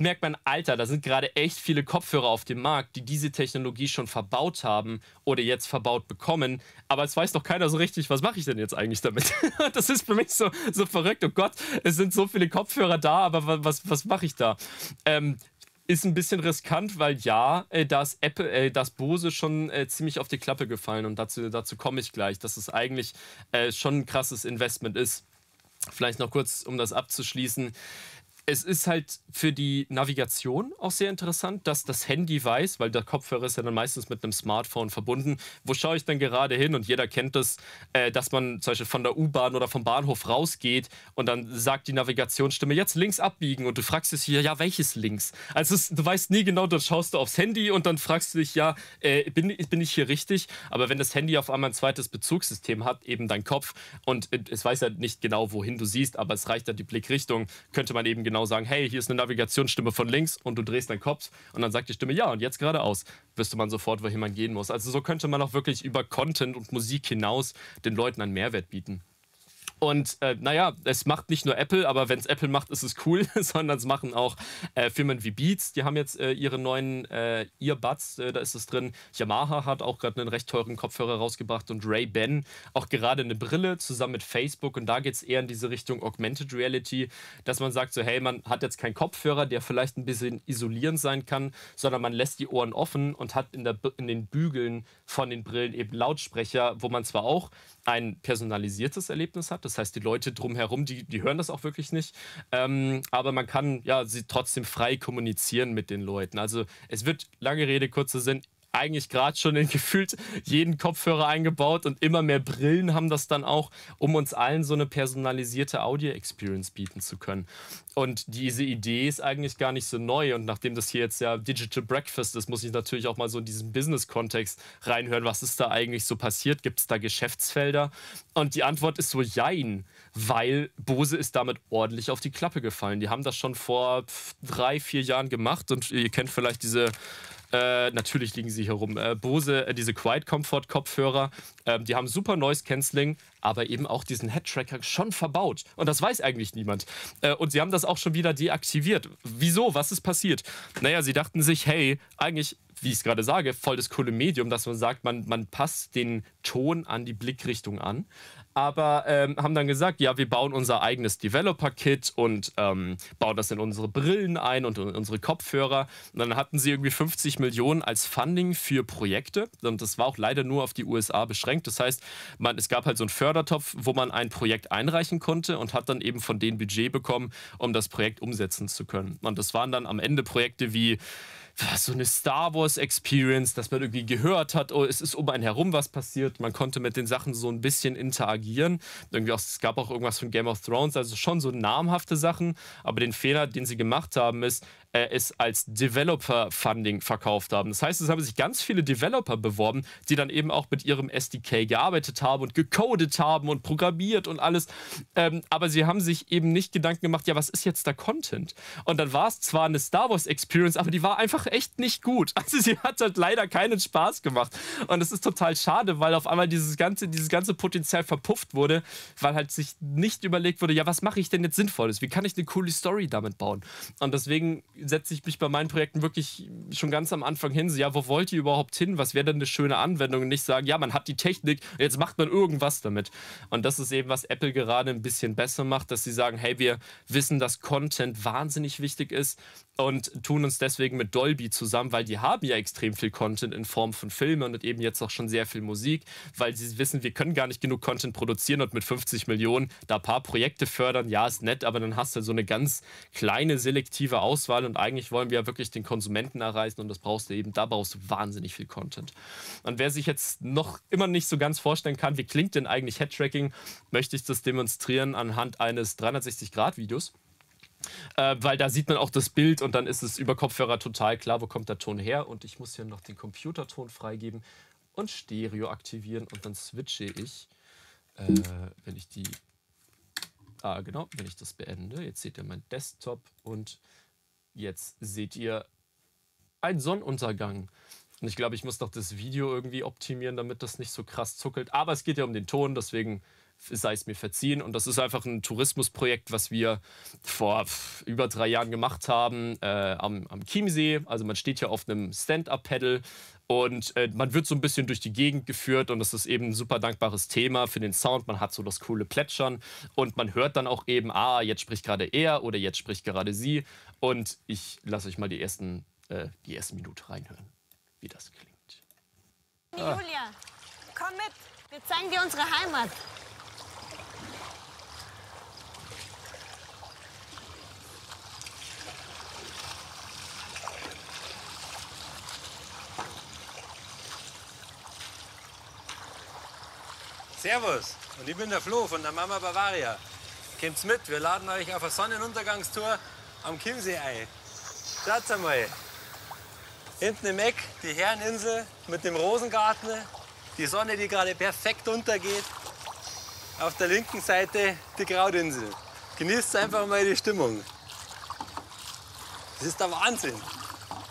merkt man, Alter, da sind gerade echt viele Kopfhörer auf dem Markt, die diese Technologie schon verbaut haben oder jetzt verbaut bekommen. Aber es weiß doch keiner so richtig, was mache ich denn jetzt eigentlich damit? das ist für mich so, so verrückt. Oh Gott, es sind so viele Kopfhörer da, aber was, was mache ich da? Ähm, ist ein bisschen riskant, weil ja, äh, das Apple, äh, das Bose schon äh, ziemlich auf die Klappe gefallen und dazu, dazu komme ich gleich, dass es eigentlich äh, schon ein krasses Investment ist. Vielleicht noch kurz, um das abzuschließen es ist halt für die Navigation auch sehr interessant, dass das Handy weiß, weil der Kopfhörer ist ja dann meistens mit einem Smartphone verbunden, wo schaue ich denn gerade hin? Und jeder kennt das, äh, dass man zum Beispiel von der U-Bahn oder vom Bahnhof rausgeht und dann sagt die Navigationsstimme, jetzt links abbiegen und du fragst dich hier, ja, welches links? Also es, du weißt nie genau, dann schaust du aufs Handy und dann fragst du dich, ja, äh, bin, bin ich hier richtig? Aber wenn das Handy auf einmal ein zweites Bezugssystem hat, eben dein Kopf, und äh, es weiß ja nicht genau, wohin du siehst, aber es reicht ja die Blickrichtung, könnte man eben genau genau sagen, hey, hier ist eine Navigationsstimme von links und du drehst deinen Kopf und dann sagt die Stimme, ja, und jetzt geradeaus, wüsste man sofort, wohin man gehen muss. Also so könnte man auch wirklich über Content und Musik hinaus den Leuten einen Mehrwert bieten. Und äh, naja, es macht nicht nur Apple, aber wenn es Apple macht, ist es cool, sondern es machen auch äh, Firmen wie Beats, die haben jetzt äh, ihre neuen äh, Earbuds, äh, da ist es drin. Yamaha hat auch gerade einen recht teuren Kopfhörer rausgebracht und ray Ben auch gerade eine Brille zusammen mit Facebook und da geht es eher in diese Richtung Augmented Reality, dass man sagt so, hey, man hat jetzt keinen Kopfhörer, der vielleicht ein bisschen isolierend sein kann, sondern man lässt die Ohren offen und hat in, der, in den Bügeln von den Brillen eben Lautsprecher, wo man zwar auch ein personalisiertes Erlebnis hat, das heißt, die Leute drumherum, die, die hören das auch wirklich nicht. Ähm, aber man kann ja sie trotzdem frei kommunizieren mit den Leuten. Also es wird lange Rede, kurzer Sinn eigentlich gerade schon in gefühlt jeden Kopfhörer eingebaut und immer mehr Brillen haben das dann auch, um uns allen so eine personalisierte Audio-Experience bieten zu können. Und diese Idee ist eigentlich gar nicht so neu und nachdem das hier jetzt ja Digital Breakfast ist, muss ich natürlich auch mal so in diesen Business-Kontext reinhören, was ist da eigentlich so passiert, gibt es da Geschäftsfelder? Und die Antwort ist so jein, weil Bose ist damit ordentlich auf die Klappe gefallen. Die haben das schon vor drei, vier Jahren gemacht und ihr kennt vielleicht diese äh, natürlich liegen sie hier rum. Äh, Bose, äh, diese Quiet Comfort Kopfhörer, ähm, die haben super Noise Cancelling, aber eben auch diesen Head-Tracker schon verbaut. Und das weiß eigentlich niemand. Äh, und sie haben das auch schon wieder deaktiviert. Wieso? Was ist passiert? Naja, sie dachten sich, hey, eigentlich wie ich es gerade sage, voll das coole Medium, dass man sagt, man, man passt den Ton an die Blickrichtung an aber ähm, haben dann gesagt, ja, wir bauen unser eigenes Developer-Kit und ähm, bauen das in unsere Brillen ein und in unsere Kopfhörer. Und dann hatten sie irgendwie 50 Millionen als Funding für Projekte. Und das war auch leider nur auf die USA beschränkt. Das heißt, man, es gab halt so einen Fördertopf, wo man ein Projekt einreichen konnte und hat dann eben von denen Budget bekommen, um das Projekt umsetzen zu können. Und das waren dann am Ende Projekte wie so eine Star Wars Experience, dass man irgendwie gehört hat, oh, es ist um einen herum was passiert. Man konnte mit den Sachen so ein bisschen interagieren. Irgendwie auch, es gab auch irgendwas von Game of Thrones, also schon so namhafte Sachen. Aber den Fehler, den sie gemacht haben, ist, äh, es als Developer-Funding verkauft haben. Das heißt, es haben sich ganz viele Developer beworben, die dann eben auch mit ihrem SDK gearbeitet haben und gecodet haben und programmiert und alles. Ähm, aber sie haben sich eben nicht Gedanken gemacht, ja, was ist jetzt da Content? Und dann war es zwar eine Star Wars Experience, aber die war einfach echt nicht gut. Also sie hat halt leider keinen Spaß gemacht. Und es ist total schade, weil auf einmal dieses ganze, dieses ganze Potenzial verpufft wurde, weil halt sich nicht überlegt wurde, ja, was mache ich denn jetzt Sinnvolles? Wie kann ich eine coole Story damit bauen? Und deswegen setze ich mich bei meinen Projekten wirklich schon ganz am Anfang hin, so, ja, wo wollt ihr überhaupt hin? Was wäre denn eine schöne Anwendung? Und nicht sagen, ja, man hat die Technik, jetzt macht man irgendwas damit. Und das ist eben, was Apple gerade ein bisschen besser macht, dass sie sagen, hey, wir wissen, dass Content wahnsinnig wichtig ist und tun uns deswegen mit Dolby zusammen, weil die haben ja extrem viel Content in Form von Filmen und eben jetzt auch schon sehr viel Musik, weil sie wissen, wir können gar nicht genug Content produzieren und mit 50 Millionen da ein paar Projekte fördern, ja, ist nett, aber dann hast du so eine ganz kleine selektive Auswahl und eigentlich wollen wir ja wirklich den Konsumenten erreichen und das brauchst du eben, da brauchst du wahnsinnig viel Content. Und wer sich jetzt noch immer nicht so ganz vorstellen kann, wie klingt denn eigentlich Headtracking, möchte ich das demonstrieren anhand eines 360-Grad-Videos. Äh, weil da sieht man auch das Bild und dann ist es über Kopfhörer total klar, wo kommt der Ton her. Und ich muss hier noch den Computerton freigeben und Stereo aktivieren und dann switche ich, äh, wenn ich die, ah genau, wenn ich das beende. Jetzt seht ihr meinen Desktop und Jetzt seht ihr einen Sonnenuntergang. Und ich glaube, ich muss noch das Video irgendwie optimieren, damit das nicht so krass zuckelt. Aber es geht ja um den Ton, deswegen sei es mir verziehen. Und das ist einfach ein Tourismusprojekt, was wir vor über drei Jahren gemacht haben äh, am, am Chiemsee. Also man steht hier auf einem Stand-up-Pedal und äh, man wird so ein bisschen durch die Gegend geführt und das ist eben ein super dankbares Thema für den Sound. Man hat so das coole Plätschern und man hört dann auch eben, ah, jetzt spricht gerade er oder jetzt spricht gerade sie. Und ich lasse euch mal die ersten, äh, die ersten Minute reinhören, wie das klingt. Julia, komm mit, wir zeigen dir unsere Heimat. Servus. Und ich bin der Flo von der Mama Bavaria. Kommt's mit, wir laden euch auf eine Sonnenuntergangstour am Chiemsee ein. Schaut's einmal. Hinten im Eck die Herreninsel mit dem Rosengarten, die Sonne, die gerade perfekt untergeht. Auf der linken Seite die Krautinsel. Genießt einfach mal die Stimmung. Das ist der Wahnsinn.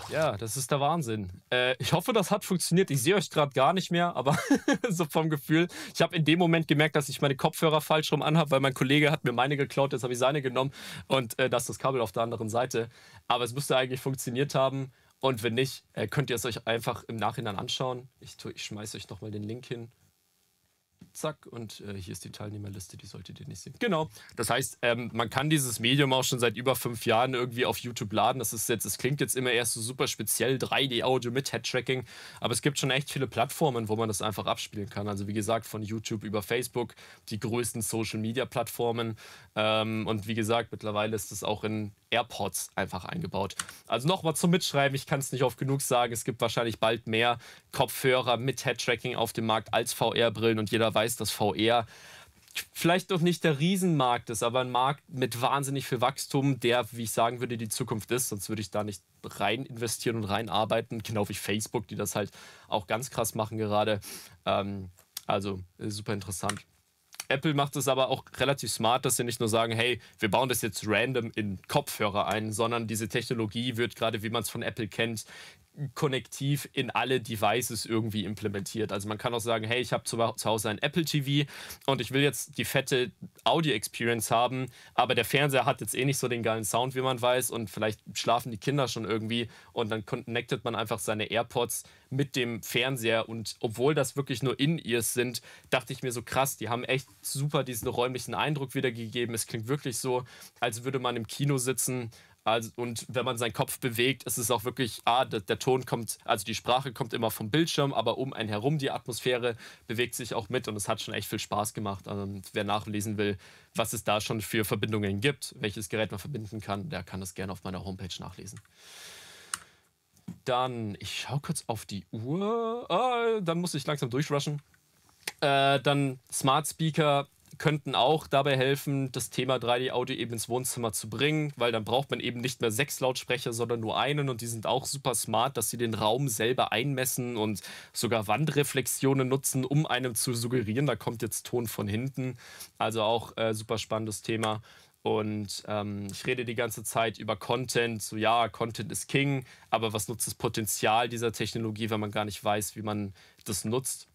Ja, das ist der Wahnsinn. Äh, ich hoffe, das hat funktioniert. Ich sehe euch gerade gar nicht mehr, aber so vom Gefühl. Ich habe in dem Moment gemerkt, dass ich meine Kopfhörer falsch rum anhabe, weil mein Kollege hat mir meine geklaut, jetzt habe ich seine genommen und äh, das ist das Kabel auf der anderen Seite. Aber es müsste eigentlich funktioniert haben. Und wenn nicht, äh, könnt ihr es euch einfach im Nachhinein anschauen. Ich, ich schmeiße euch nochmal den Link hin zack, und äh, hier ist die Teilnehmerliste, die solltet ihr nicht sehen. Genau. Das heißt, ähm, man kann dieses Medium auch schon seit über fünf Jahren irgendwie auf YouTube laden. Das ist jetzt, es klingt jetzt immer erst so super speziell, 3D-Audio mit Head-Tracking, aber es gibt schon echt viele Plattformen, wo man das einfach abspielen kann. Also wie gesagt, von YouTube über Facebook, die größten Social-Media-Plattformen. Ähm, und wie gesagt, mittlerweile ist es auch in AirPods einfach eingebaut. Also nochmal zum Mitschreiben, ich kann es nicht oft genug sagen, es gibt wahrscheinlich bald mehr Kopfhörer mit Head-Tracking auf dem Markt als VR-Brillen und jeder weiß, weiß, dass VR vielleicht doch nicht der Riesenmarkt ist, aber ein Markt mit wahnsinnig viel Wachstum, der, wie ich sagen würde, die Zukunft ist. Sonst würde ich da nicht rein investieren und rein arbeiten. Genau wie Facebook, die das halt auch ganz krass machen gerade. Ähm, also äh, super interessant. Apple macht es aber auch relativ smart, dass sie nicht nur sagen, hey, wir bauen das jetzt random in Kopfhörer ein, sondern diese Technologie wird gerade, wie man es von Apple kennt, konnektiv in alle Devices irgendwie implementiert. Also man kann auch sagen, hey, ich habe zu, zu Hause ein Apple TV und ich will jetzt die fette Audio-Experience haben, aber der Fernseher hat jetzt eh nicht so den geilen Sound, wie man weiß, und vielleicht schlafen die Kinder schon irgendwie und dann connectet man einfach seine AirPods mit dem Fernseher und obwohl das wirklich nur In-Ears sind, dachte ich mir so krass, die haben echt super diesen räumlichen Eindruck wiedergegeben. Es klingt wirklich so, als würde man im Kino sitzen also, und wenn man seinen Kopf bewegt, ist es auch wirklich, ah, der, der, Ton kommt, also die Sprache kommt immer vom Bildschirm, aber um einen herum die Atmosphäre bewegt sich auch mit und es hat schon echt viel Spaß gemacht. Und also, wer nachlesen will, was es da schon für Verbindungen gibt, welches Gerät man verbinden kann, der kann das gerne auf meiner Homepage nachlesen. Dann, ich schaue kurz auf die Uhr. Ah, dann muss ich langsam durchrushen. Äh, dann Smart Speaker könnten auch dabei helfen, das Thema 3D-Audio eben ins Wohnzimmer zu bringen, weil dann braucht man eben nicht mehr sechs Lautsprecher, sondern nur einen und die sind auch super smart, dass sie den Raum selber einmessen und sogar Wandreflexionen nutzen, um einem zu suggerieren, da kommt jetzt Ton von hinten. Also auch äh, super spannendes Thema. Und ähm, ich rede die ganze Zeit über Content, so ja, Content ist King, aber was nutzt das Potenzial dieser Technologie, wenn man gar nicht weiß, wie man das nutzt?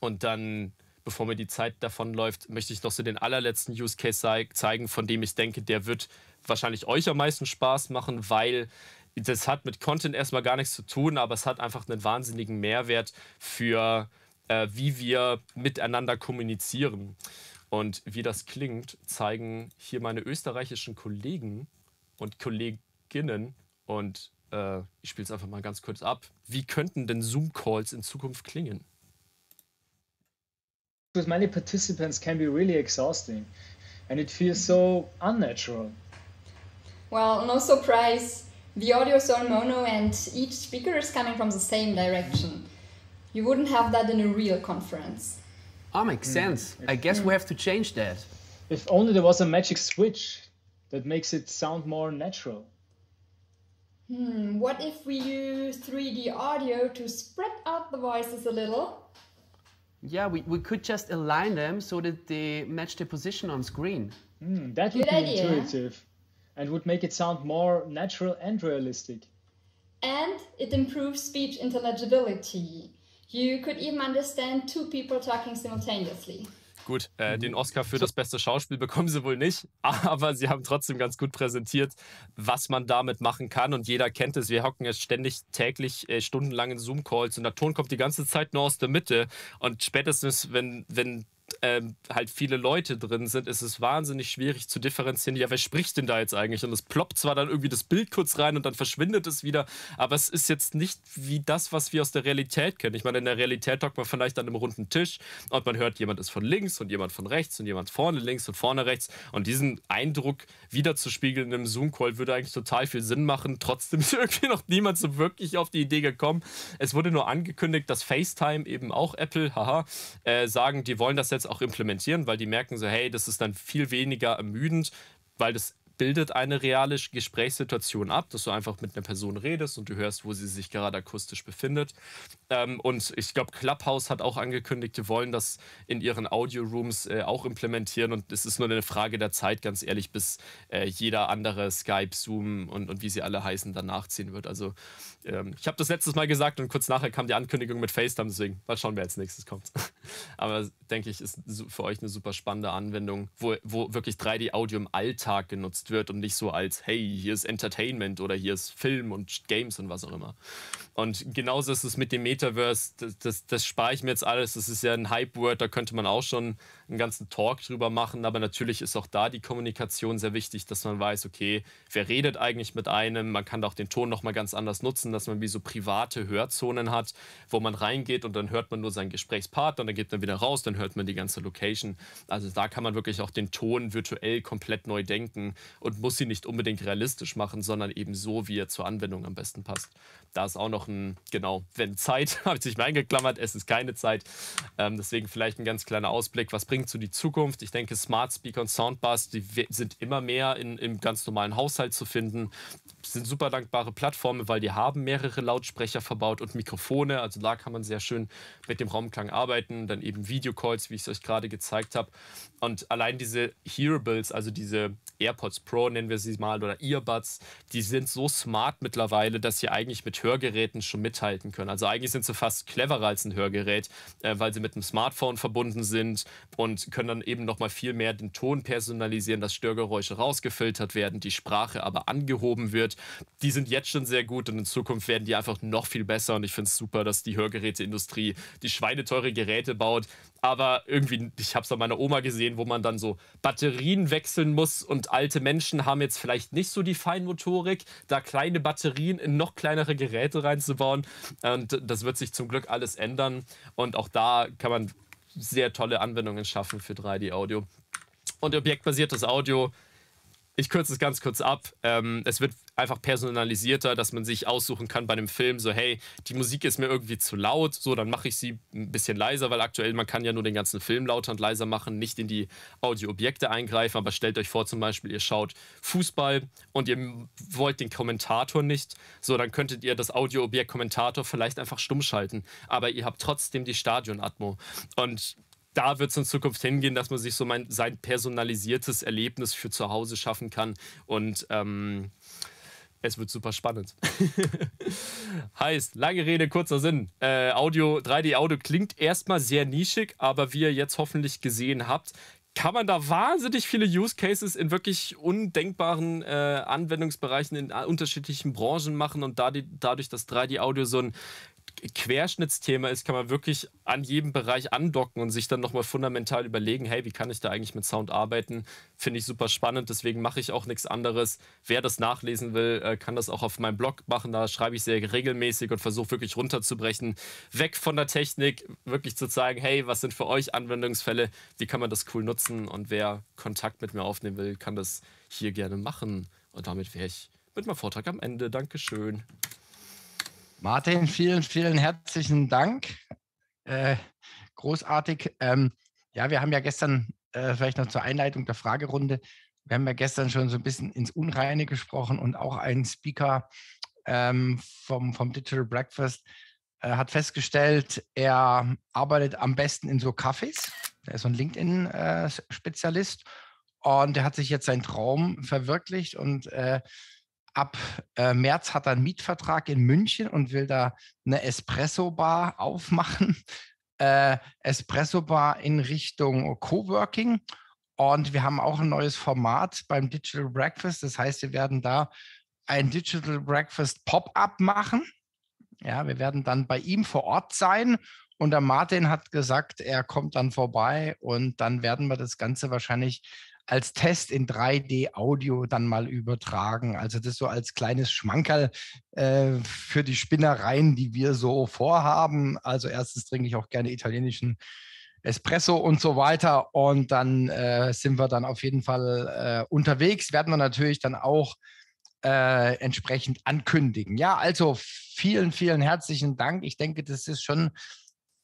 Und dann bevor mir die Zeit davonläuft, möchte ich noch so den allerletzten Use Case zeigen, von dem ich denke, der wird wahrscheinlich euch am meisten Spaß machen, weil das hat mit Content erstmal gar nichts zu tun, aber es hat einfach einen wahnsinnigen Mehrwert für äh, wie wir miteinander kommunizieren. Und wie das klingt, zeigen hier meine österreichischen Kollegen und Kolleginnen und äh, ich spiele es einfach mal ganz kurz ab. Wie könnten denn Zoom-Calls in Zukunft klingen? with many participants can be really exhausting and it feels so unnatural. Well, no surprise, the audio is all mono and each speaker is coming from the same direction. You wouldn't have that in a real conference. Ah, makes mm. sense. I guess mm. we have to change that. If only there was a magic switch that makes it sound more natural. Hmm, what if we use 3D audio to spread out the voices a little yeah, we, we could just align them so that they match the position on screen. Mm, that would Good be idea. intuitive and would make it sound more natural and realistic. And it improves speech intelligibility. You could even understand two people talking simultaneously. Gut, äh, den mhm. Oscar für das beste Schauspiel bekommen sie wohl nicht, aber sie haben trotzdem ganz gut präsentiert, was man damit machen kann. Und jeder kennt es. Wir hocken jetzt ständig täglich äh, in Zoom-Calls und der Ton kommt die ganze Zeit nur aus der Mitte. Und spätestens, wenn, wenn ähm, halt viele Leute drin sind, ist es wahnsinnig schwierig zu differenzieren, ja, wer spricht denn da jetzt eigentlich? Und es ploppt zwar dann irgendwie das Bild kurz rein und dann verschwindet es wieder, aber es ist jetzt nicht wie das, was wir aus der Realität kennen. Ich meine, in der Realität hockt man vielleicht an einem runden Tisch und man hört, jemand ist von links und jemand von rechts und jemand vorne links und vorne rechts. Und diesen Eindruck wiederzuspiegeln in einem Zoom-Call würde eigentlich total viel Sinn machen. Trotzdem ist irgendwie noch niemand so wirklich auf die Idee gekommen. Es wurde nur angekündigt, dass FaceTime eben auch Apple, haha, äh, sagen, die wollen das jetzt jetzt auch implementieren, weil die merken so, hey, das ist dann viel weniger ermüdend, weil das bildet eine reale Gesprächssituation ab, dass du einfach mit einer Person redest und du hörst, wo sie sich gerade akustisch befindet. Ähm, und ich glaube, Clubhouse hat auch angekündigt, die wollen das in ihren Audio-Rooms äh, auch implementieren. Und es ist nur eine Frage der Zeit, ganz ehrlich, bis äh, jeder andere Skype, Zoom und, und wie sie alle heißen, danach ziehen wird. Also ähm, ich habe das letztes Mal gesagt und kurz nachher kam die Ankündigung mit FaceTime, deswegen mal schauen, wer als nächstes kommt. Aber denke ich, ist für euch eine super spannende Anwendung, wo, wo wirklich 3D-Audio im Alltag genutzt genutzt wird und nicht so als, hey, hier ist Entertainment oder hier ist Film und Games und was auch immer. Und genauso ist es mit dem Metaverse, das, das, das spare ich mir jetzt alles, das ist ja ein Hype-Word, da könnte man auch schon einen ganzen Talk drüber machen, aber natürlich ist auch da die Kommunikation sehr wichtig, dass man weiß, okay, wer redet eigentlich mit einem, man kann auch den Ton nochmal ganz anders nutzen, dass man wie so private Hörzonen hat, wo man reingeht und dann hört man nur seinen Gesprächspartner, und dann geht man wieder raus, dann hört man die ganze Location. Also da kann man wirklich auch den Ton virtuell komplett neu denken und muss sie nicht unbedingt realistisch machen, sondern eben so, wie er zur Anwendung am besten passt. Da ist auch noch ein, genau, wenn Zeit, habe ich mich eingeklammert, es ist keine Zeit. Ähm, deswegen vielleicht ein ganz kleiner Ausblick, was bringt springt so die Zukunft. Ich denke, Smart Speaker und Soundbars, die sind immer mehr in, im ganz normalen Haushalt zu finden sind super dankbare Plattformen, weil die haben mehrere Lautsprecher verbaut und Mikrofone. Also da kann man sehr schön mit dem Raumklang arbeiten. Dann eben Videocalls, wie ich es euch gerade gezeigt habe. Und allein diese Hearables, also diese AirPods Pro nennen wir sie mal oder Earbuds, die sind so smart mittlerweile, dass sie eigentlich mit Hörgeräten schon mithalten können. Also eigentlich sind sie fast cleverer als ein Hörgerät, äh, weil sie mit einem Smartphone verbunden sind und können dann eben nochmal viel mehr den Ton personalisieren, dass Störgeräusche rausgefiltert werden, die Sprache aber angehoben wird die sind jetzt schon sehr gut und in Zukunft werden die einfach noch viel besser und ich finde es super, dass die Hörgeräteindustrie die schweineteure Geräte baut, aber irgendwie, ich habe es an meiner Oma gesehen, wo man dann so Batterien wechseln muss und alte Menschen haben jetzt vielleicht nicht so die Feinmotorik, da kleine Batterien in noch kleinere Geräte reinzubauen und das wird sich zum Glück alles ändern und auch da kann man sehr tolle Anwendungen schaffen für 3D-Audio. Und objektbasiertes Audio ich kürze es ganz kurz ab. Ähm, es wird einfach personalisierter, dass man sich aussuchen kann bei einem Film, so hey, die Musik ist mir irgendwie zu laut, so dann mache ich sie ein bisschen leiser, weil aktuell man kann ja nur den ganzen Film lauter und leiser machen, nicht in die Audioobjekte eingreifen. Aber stellt euch vor zum Beispiel, ihr schaut Fußball und ihr wollt den Kommentator nicht, so dann könntet ihr das Audioobjekt Kommentator vielleicht einfach stumm schalten. Aber ihr habt trotzdem die Stadionatmo. Und da wird es in Zukunft hingehen, dass man sich so mein, sein personalisiertes Erlebnis für zu Hause schaffen kann. Und ähm, es wird super spannend. heißt, lange Rede, kurzer Sinn. Äh, Audio, 3D-Audio klingt erstmal sehr nischig, aber wie ihr jetzt hoffentlich gesehen habt, kann man da wahnsinnig viele Use Cases in wirklich undenkbaren äh, Anwendungsbereichen in äh, unterschiedlichen Branchen machen und dadurch, dass 3D-Audio so ein Querschnittsthema ist, kann man wirklich an jedem Bereich andocken und sich dann nochmal fundamental überlegen, hey, wie kann ich da eigentlich mit Sound arbeiten? Finde ich super spannend, deswegen mache ich auch nichts anderes. Wer das nachlesen will, äh, kann das auch auf meinem Blog machen. Da schreibe ich sehr regelmäßig und versuche wirklich runterzubrechen, weg von der Technik, wirklich zu zeigen, hey, was sind für euch Anwendungsfälle, wie kann man das cool nutzen und wer Kontakt mit mir aufnehmen will, kann das hier gerne machen. Und damit wäre ich mit meinem Vortrag am Ende. Dankeschön. Martin, vielen, vielen herzlichen Dank. Äh, großartig. Ähm, ja, wir haben ja gestern, äh, vielleicht noch zur Einleitung der Fragerunde, wir haben ja gestern schon so ein bisschen ins Unreine gesprochen und auch ein Speaker ähm, vom, vom Digital Breakfast äh, hat festgestellt, er arbeitet am besten in so Cafés. Er ist so ein LinkedIn-Spezialist äh, und er hat sich jetzt seinen Traum verwirklicht und äh, ab äh, März hat er einen Mietvertrag in München und will da eine Espresso-Bar aufmachen. Äh, Espresso-Bar in Richtung Coworking. Und wir haben auch ein neues Format beim Digital Breakfast. Das heißt, wir werden da ein Digital Breakfast Pop-up machen. Ja, wir werden dann bei ihm vor Ort sein. Und der Martin hat gesagt, er kommt dann vorbei und dann werden wir das Ganze wahrscheinlich als Test in 3D-Audio dann mal übertragen. Also das so als kleines Schmankerl äh, für die Spinnereien, die wir so vorhaben. Also erstens trinke ich auch gerne italienischen Espresso und so weiter. Und dann äh, sind wir dann auf jeden Fall äh, unterwegs, werden wir natürlich dann auch äh, entsprechend ankündigen. Ja, also vielen, vielen herzlichen Dank. Ich denke, das ist schon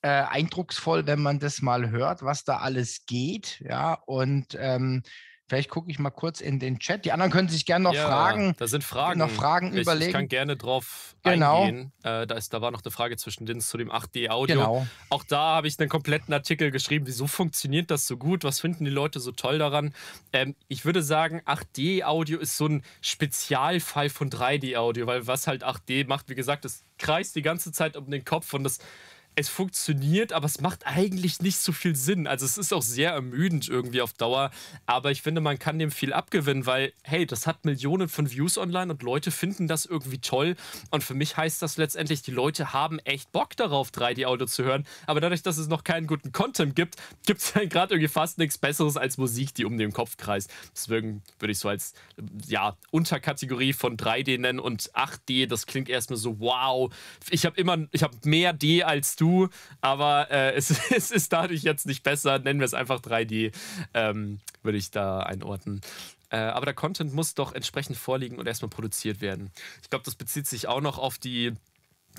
äh, eindrucksvoll, wenn man das mal hört, was da alles geht. Ja, und ähm, Vielleicht gucke ich mal kurz in den Chat. Die anderen können sich gerne noch ja, fragen. Da sind Fragen. Noch fragen ich, überlegen. Ich kann gerne drauf genau. eingehen. Äh, da, ist, da war noch eine Frage zwischen Dins zu dem 8D-Audio. Genau. Auch da habe ich einen kompletten Artikel geschrieben. Wieso funktioniert das so gut? Was finden die Leute so toll daran? Ähm, ich würde sagen, 8D-Audio ist so ein Spezialfall von 3D-Audio, weil was halt 8D macht, wie gesagt, es kreist die ganze Zeit um den Kopf und das es funktioniert, aber es macht eigentlich nicht so viel Sinn. Also es ist auch sehr ermüdend irgendwie auf Dauer. Aber ich finde, man kann dem viel abgewinnen, weil, hey, das hat Millionen von Views online und Leute finden das irgendwie toll. Und für mich heißt das letztendlich, die Leute haben echt Bock darauf, 3D-Audio zu hören. Aber dadurch, dass es noch keinen guten Content gibt, gibt es dann gerade irgendwie fast nichts Besseres als Musik, die um den Kopf kreist. Deswegen würde ich so als, ja, Unterkategorie von 3D nennen und 8D, das klingt erstmal so, wow, ich habe immer, ich habe mehr D als du, aber äh, es, es, ist dadurch jetzt nicht besser. Nennen wir es einfach 3D, ähm, würde ich da einordnen. Äh, aber der Content muss doch entsprechend vorliegen und erstmal produziert werden. Ich glaube, das bezieht sich auch noch auf die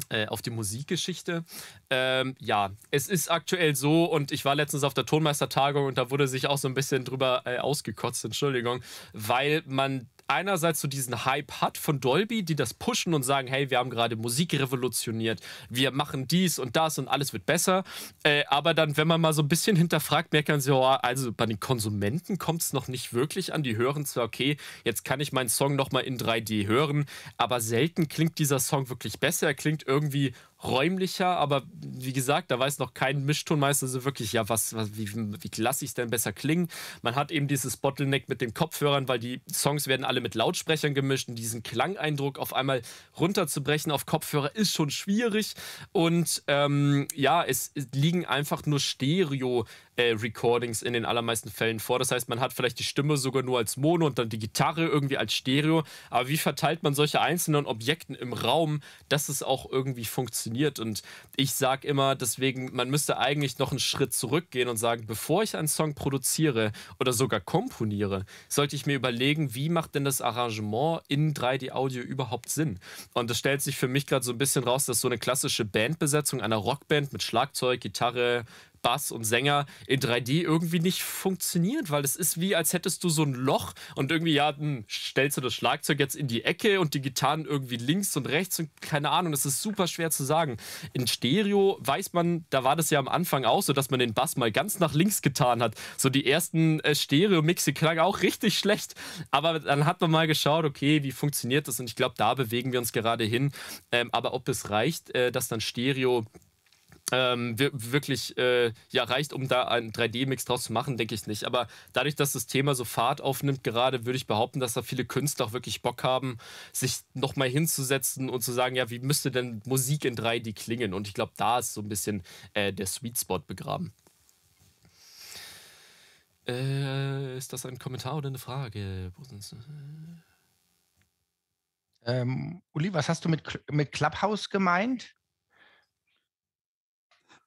äh, auf die Musikgeschichte. Ähm, ja, es ist aktuell so und ich war letztens auf der Tonmeistertagung und da wurde sich auch so ein bisschen drüber äh, ausgekotzt, Entschuldigung, weil man einerseits so diesen Hype hat von Dolby, die das pushen und sagen, hey, wir haben gerade Musik revolutioniert, wir machen dies und das und alles wird besser. Äh, aber dann, wenn man mal so ein bisschen hinterfragt, merkt man so, oh, also bei den Konsumenten kommt es noch nicht wirklich an. Die hören zwar, okay, jetzt kann ich meinen Song nochmal in 3D hören, aber selten klingt dieser Song wirklich besser. Er klingt irgendwie räumlicher, aber wie gesagt, da weiß noch kein Mischtonmeister so wirklich, ja, was, was wie, wie lasse ich es denn besser klingen? Man hat eben dieses Bottleneck mit den Kopfhörern, weil die Songs werden alle mit Lautsprechern gemischt und diesen Klangeindruck auf einmal runterzubrechen auf Kopfhörer ist schon schwierig und ähm, ja, es liegen einfach nur Stereo Recordings in den allermeisten Fällen vor. Das heißt, man hat vielleicht die Stimme sogar nur als Mono und dann die Gitarre irgendwie als Stereo. Aber wie verteilt man solche einzelnen Objekten im Raum, dass es auch irgendwie funktioniert? funktioniert. Und ich sage immer, deswegen, man müsste eigentlich noch einen Schritt zurückgehen und sagen, bevor ich einen Song produziere oder sogar komponiere, sollte ich mir überlegen, wie macht denn das Arrangement in 3D-Audio überhaupt Sinn? Und das stellt sich für mich gerade so ein bisschen raus, dass so eine klassische Bandbesetzung einer Rockband mit Schlagzeug, Gitarre, Bass und Sänger in 3D irgendwie nicht funktioniert, weil es ist wie, als hättest du so ein Loch und irgendwie, ja, mh, hm, stellst du das Schlagzeug jetzt in die Ecke und die Gitarren irgendwie links und rechts und keine Ahnung, das ist super schwer zu sagen. In Stereo weiß man, da war das ja am Anfang auch so, dass man den Bass mal ganz nach links getan hat. So die ersten äh, Stereo-Mixe klangen auch richtig schlecht, aber dann hat man mal geschaut, okay, wie funktioniert das und ich glaube, da bewegen wir uns gerade hin. Ähm, aber ob es reicht, äh, dass dann Stereo ähm, wirklich äh, ja, reicht, um da einen 3D-Mix draus zu machen, denke ich nicht. Aber dadurch, dass das Thema so Fahrt aufnimmt, gerade würde ich behaupten, dass da viele Künstler auch wirklich Bock haben, sich nochmal hinzusetzen und zu sagen, ja, wie müsste denn Musik in 3D klingen? Und ich glaube, da ist so ein bisschen äh, der Sweet Spot begraben. Äh, ist das ein Kommentar oder eine Frage? Ähm, Uli, was hast du mit, mit Clubhouse gemeint?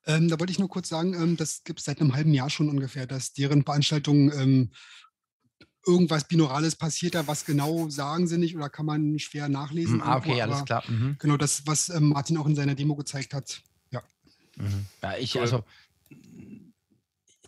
Ähm, da wollte ich nur kurz sagen, ähm, das gibt es seit einem halben Jahr schon ungefähr, dass deren Veranstaltungen ähm, irgendwas Binaurales passiert da. Was genau sagen sie nicht oder kann man schwer nachlesen? Hm, ah, okay, alles klar. Mhm. Genau das, was ähm, Martin auch in seiner Demo gezeigt hat. Ja. Mhm. Ja, ich, cool. also.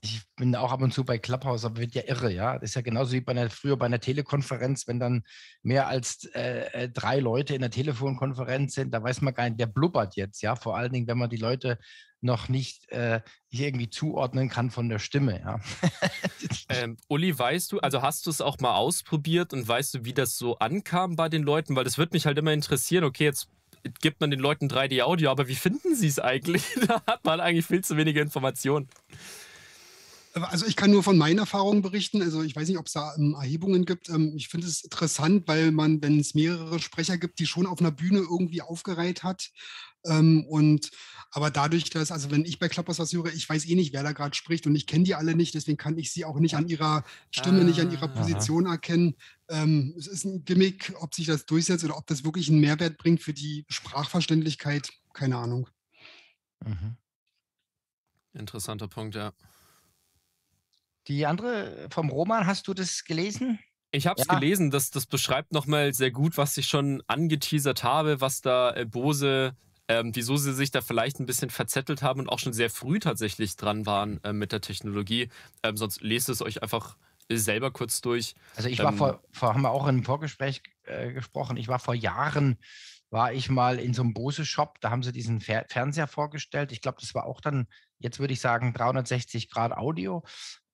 Ich bin auch ab und zu bei Clubhouse, aber wird ja irre, ja. Das ist ja genauso wie bei einer, früher bei einer Telekonferenz, wenn dann mehr als äh, äh, drei Leute in der Telefonkonferenz sind, da weiß man gar nicht, der blubbert jetzt, ja. Vor allen Dingen, wenn man die Leute noch nicht äh, irgendwie zuordnen kann von der Stimme. Ja. ähm, Uli, weißt du, also hast du es auch mal ausprobiert und weißt du, wie das so ankam bei den Leuten? Weil das würde mich halt immer interessieren, okay, jetzt gibt man den Leuten 3D-Audio, aber wie finden sie es eigentlich? da hat man eigentlich viel zu wenige Informationen. Also ich kann nur von meinen Erfahrungen berichten. Also ich weiß nicht, ob es da ähm, Erhebungen gibt. Ähm, ich finde es interessant, weil man, wenn es mehrere Sprecher gibt, die schon auf einer Bühne irgendwie aufgereiht hat, ähm, und aber dadurch, dass, also wenn ich bei Klappers was höre, ich weiß eh nicht, wer da gerade spricht und ich kenne die alle nicht, deswegen kann ich sie auch nicht an ihrer Stimme, ah, nicht an ihrer ah. Position aha. erkennen. Ähm, es ist ein Gimmick, ob sich das durchsetzt oder ob das wirklich einen Mehrwert bringt für die Sprachverständlichkeit, keine Ahnung. Mhm. Interessanter Punkt, ja. Die andere vom Roman, hast du das gelesen? Ich habe es ja. gelesen, das, das beschreibt nochmal sehr gut, was ich schon angeteasert habe, was da äh, Bose ähm, wieso sie sich da vielleicht ein bisschen verzettelt haben und auch schon sehr früh tatsächlich dran waren äh, mit der Technologie. Ähm, sonst lest es euch einfach äh, selber kurz durch. Also ich war ähm, vor, vor, haben wir auch im Vorgespräch äh, gesprochen, ich war vor Jahren, war ich mal in so einem Bose-Shop, da haben sie diesen Fer Fernseher vorgestellt. Ich glaube, das war auch dann, jetzt würde ich sagen, 360 Grad Audio.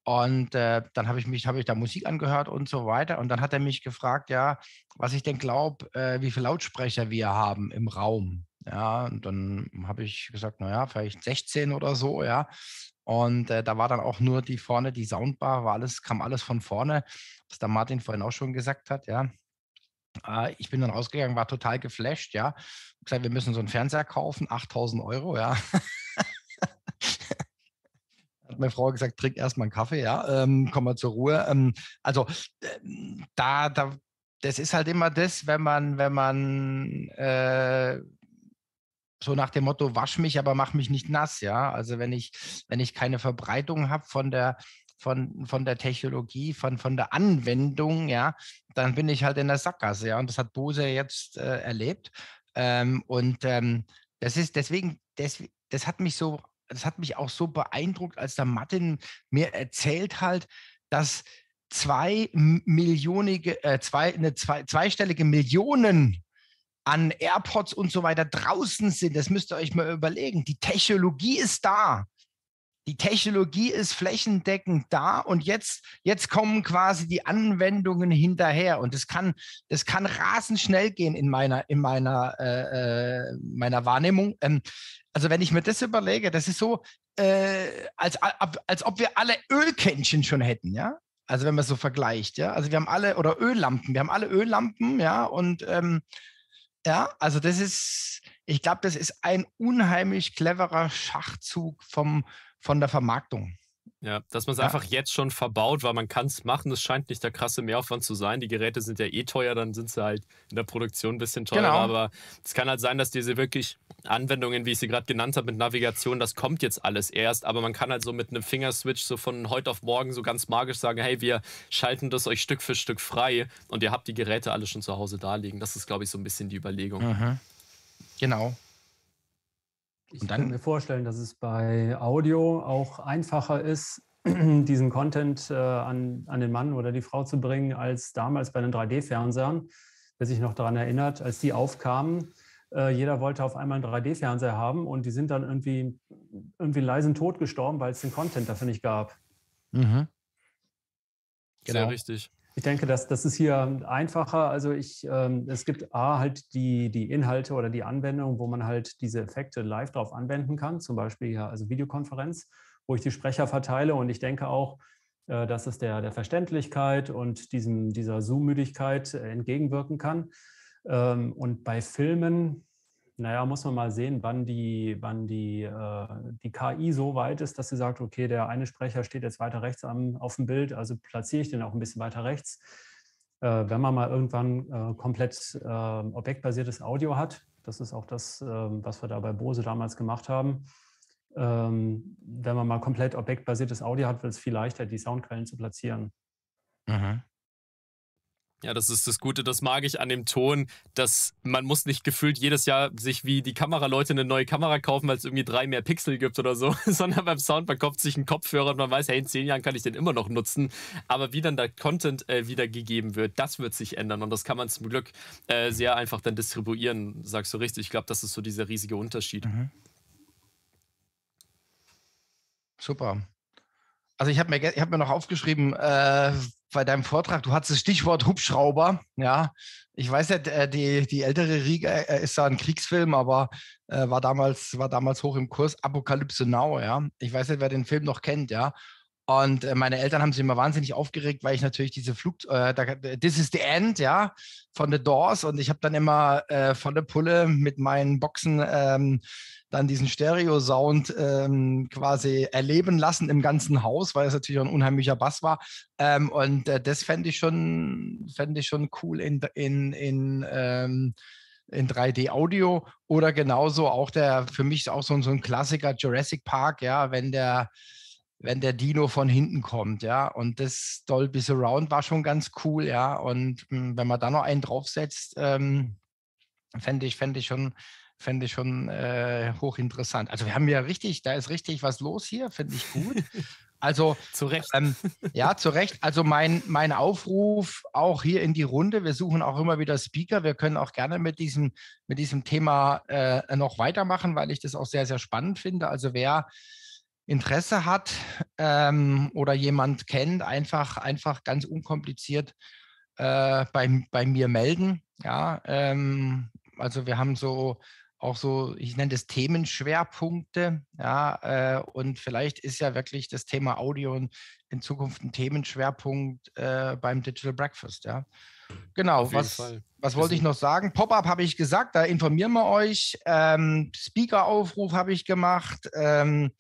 Und äh, dann habe ich mich, habe ich da Musik angehört und so weiter. Und dann hat er mich gefragt, ja, was ich denn glaube, äh, wie viele Lautsprecher wir haben im Raum. Ja, und dann habe ich gesagt, naja, vielleicht 16 oder so, ja. Und äh, da war dann auch nur die vorne, die Soundbar, war alles, kam alles von vorne, was der Martin vorhin auch schon gesagt hat, ja. Äh, ich bin dann rausgegangen, war total geflasht, ja. Hab gesagt, wir müssen so einen Fernseher kaufen, 8000 Euro, ja. hat meine Frau gesagt, trink erstmal einen Kaffee, ja, ähm, komm mal zur Ruhe. Ähm, also ähm, da, da, das ist halt immer das, wenn man, wenn man äh, so nach dem Motto, wasch mich, aber mach mich nicht nass, ja. Also wenn ich, wenn ich keine Verbreitung habe von der, von, von der Technologie, von, von der Anwendung, ja, dann bin ich halt in der Sackgasse, ja. Und das hat Bose jetzt äh, erlebt. Ähm, und ähm, das ist deswegen, des, das hat mich so, das hat mich auch so beeindruckt, als der Martin mir erzählt halt, dass zwei millionige, äh, zwei, eine zwei, zweistellige Millionen an AirPods und so weiter draußen sind. Das müsst ihr euch mal überlegen. Die Technologie ist da. Die Technologie ist flächendeckend da und jetzt, jetzt kommen quasi die Anwendungen hinterher. Und das kann, das kann rasend schnell gehen in meiner, in meiner, äh, äh meiner Wahrnehmung. Ähm, also wenn ich mir das überlege, das ist so, äh, als, als ob wir alle Ölkännchen schon hätten, ja. Also wenn man es so vergleicht, ja. Also wir haben alle, oder Öllampen, wir haben alle Öllampen, ja, und ähm, ja, also das ist, ich glaube, das ist ein unheimlich cleverer Schachzug vom, von der Vermarktung. Ja, dass man es ja. einfach jetzt schon verbaut, weil man kann es machen. Es scheint nicht der krasse Mehraufwand zu sein. Die Geräte sind ja eh teuer, dann sind sie halt in der Produktion ein bisschen teurer. Genau. Aber es kann halt sein, dass diese wirklich Anwendungen, wie ich sie gerade genannt habe, mit Navigation, das kommt jetzt alles erst. Aber man kann halt so mit einem Fingerswitch so von heute auf morgen so ganz magisch sagen, hey, wir schalten das euch Stück für Stück frei und ihr habt die Geräte alle schon zu Hause da liegen. Das ist, glaube ich, so ein bisschen die Überlegung. Mhm. Genau. Ich kann mir vorstellen, dass es bei Audio auch einfacher ist, diesen Content äh, an, an den Mann oder die Frau zu bringen, als damals bei den 3D-Fernsehern. Wer sich noch daran erinnert, als die aufkamen, äh, jeder wollte auf einmal einen 3D-Fernseher haben und die sind dann irgendwie, irgendwie leisen Tod gestorben, weil es den Content dafür nicht gab. Mhm. Genau. Sehr richtig. Ich denke, dass das ist hier einfacher. Also ich, ähm, es gibt A halt die, die Inhalte oder die Anwendung, wo man halt diese Effekte live drauf anwenden kann, zum Beispiel hier also Videokonferenz, wo ich die Sprecher verteile. Und ich denke auch, äh, dass es der, der Verständlichkeit und diesem, dieser Zoom-Müdigkeit äh, entgegenwirken kann. Ähm, und bei Filmen naja, muss man mal sehen, wann die, wann die, äh, die KI so weit ist, dass sie sagt, okay, der eine Sprecher steht jetzt weiter rechts am, auf dem Bild, also platziere ich den auch ein bisschen weiter rechts. Äh, wenn man mal irgendwann äh, komplett äh, objektbasiertes Audio hat, das ist auch das, äh, was wir da bei Bose damals gemacht haben. Ähm, wenn man mal komplett objektbasiertes Audio hat, wird es viel leichter, die Soundquellen zu platzieren. Mhm. Ja, das ist das Gute, das mag ich an dem Ton, dass man muss nicht gefühlt jedes Jahr sich wie die Kameraleute eine neue Kamera kaufen, weil es irgendwie drei mehr Pixel gibt oder so, sondern beim Sound verkauft sich ein Kopfhörer und man weiß, hey, in zehn Jahren kann ich den immer noch nutzen. Aber wie dann der Content äh, wiedergegeben wird, das wird sich ändern und das kann man zum Glück äh, sehr einfach dann distribuieren, sagst du richtig. Ich glaube, das ist so dieser riesige Unterschied. Mhm. Super. Also ich habe mir, hab mir noch aufgeschrieben äh, bei deinem Vortrag, du hattest das Stichwort Hubschrauber. Ja, ich weiß nicht, äh, die, die ältere Riege äh, ist da ein Kriegsfilm, aber äh, war, damals, war damals hoch im Kurs. Apokalypse Now, ja. Ich weiß nicht, wer den Film noch kennt, ja. Und meine Eltern haben sich immer wahnsinnig aufgeregt, weil ich natürlich diese Flug, da, This is the End, ja, von The Doors. Und ich habe dann immer volle Pulle mit meinen Boxen ähm, dann diesen Stereo-Sound ähm, quasi erleben lassen im ganzen Haus, weil es natürlich auch ein unheimlicher Bass war. Ähm, und äh, das fände ich schon, ich schon cool in, in, in, ähm, in 3D-Audio. Oder genauso auch der, für mich auch so, so ein Klassiker Jurassic Park, ja, wenn der wenn der Dino von hinten kommt, ja. Und das Dolby Surround war schon ganz cool, ja. Und mh, hm, wenn man da noch einen draufsetzt, ähm, fände ich, fänd ich schon, fände ich schon äh, hochinteressant. Also wir haben ja richtig, da ist richtig was los hier, finde ich gut. Also zu Recht. Ähm, ja, zu Recht. Also mein, mein Aufruf auch hier in die Runde. Wir suchen auch immer wieder Speaker. Wir können auch gerne mit diesem, mit diesem Thema äh, noch weitermachen, weil ich das auch sehr, sehr spannend finde. Also wer Interesse hat ähm, oder jemand kennt, einfach, einfach ganz unkompliziert äh, bei, bei mir melden. Ja, ähm, also wir haben so auch so, ich nenne das Themenschwerpunkte, ja, äh, und vielleicht ist ja wirklich das Thema Audio in Zukunft ein Themenschwerpunkt äh, beim Digital Breakfast, ja. Genau, was, was wollte ich noch sagen? Pop-up habe ich gesagt, da informieren wir euch. Ähm, Speaker-Aufruf habe ich gemacht. Ähm,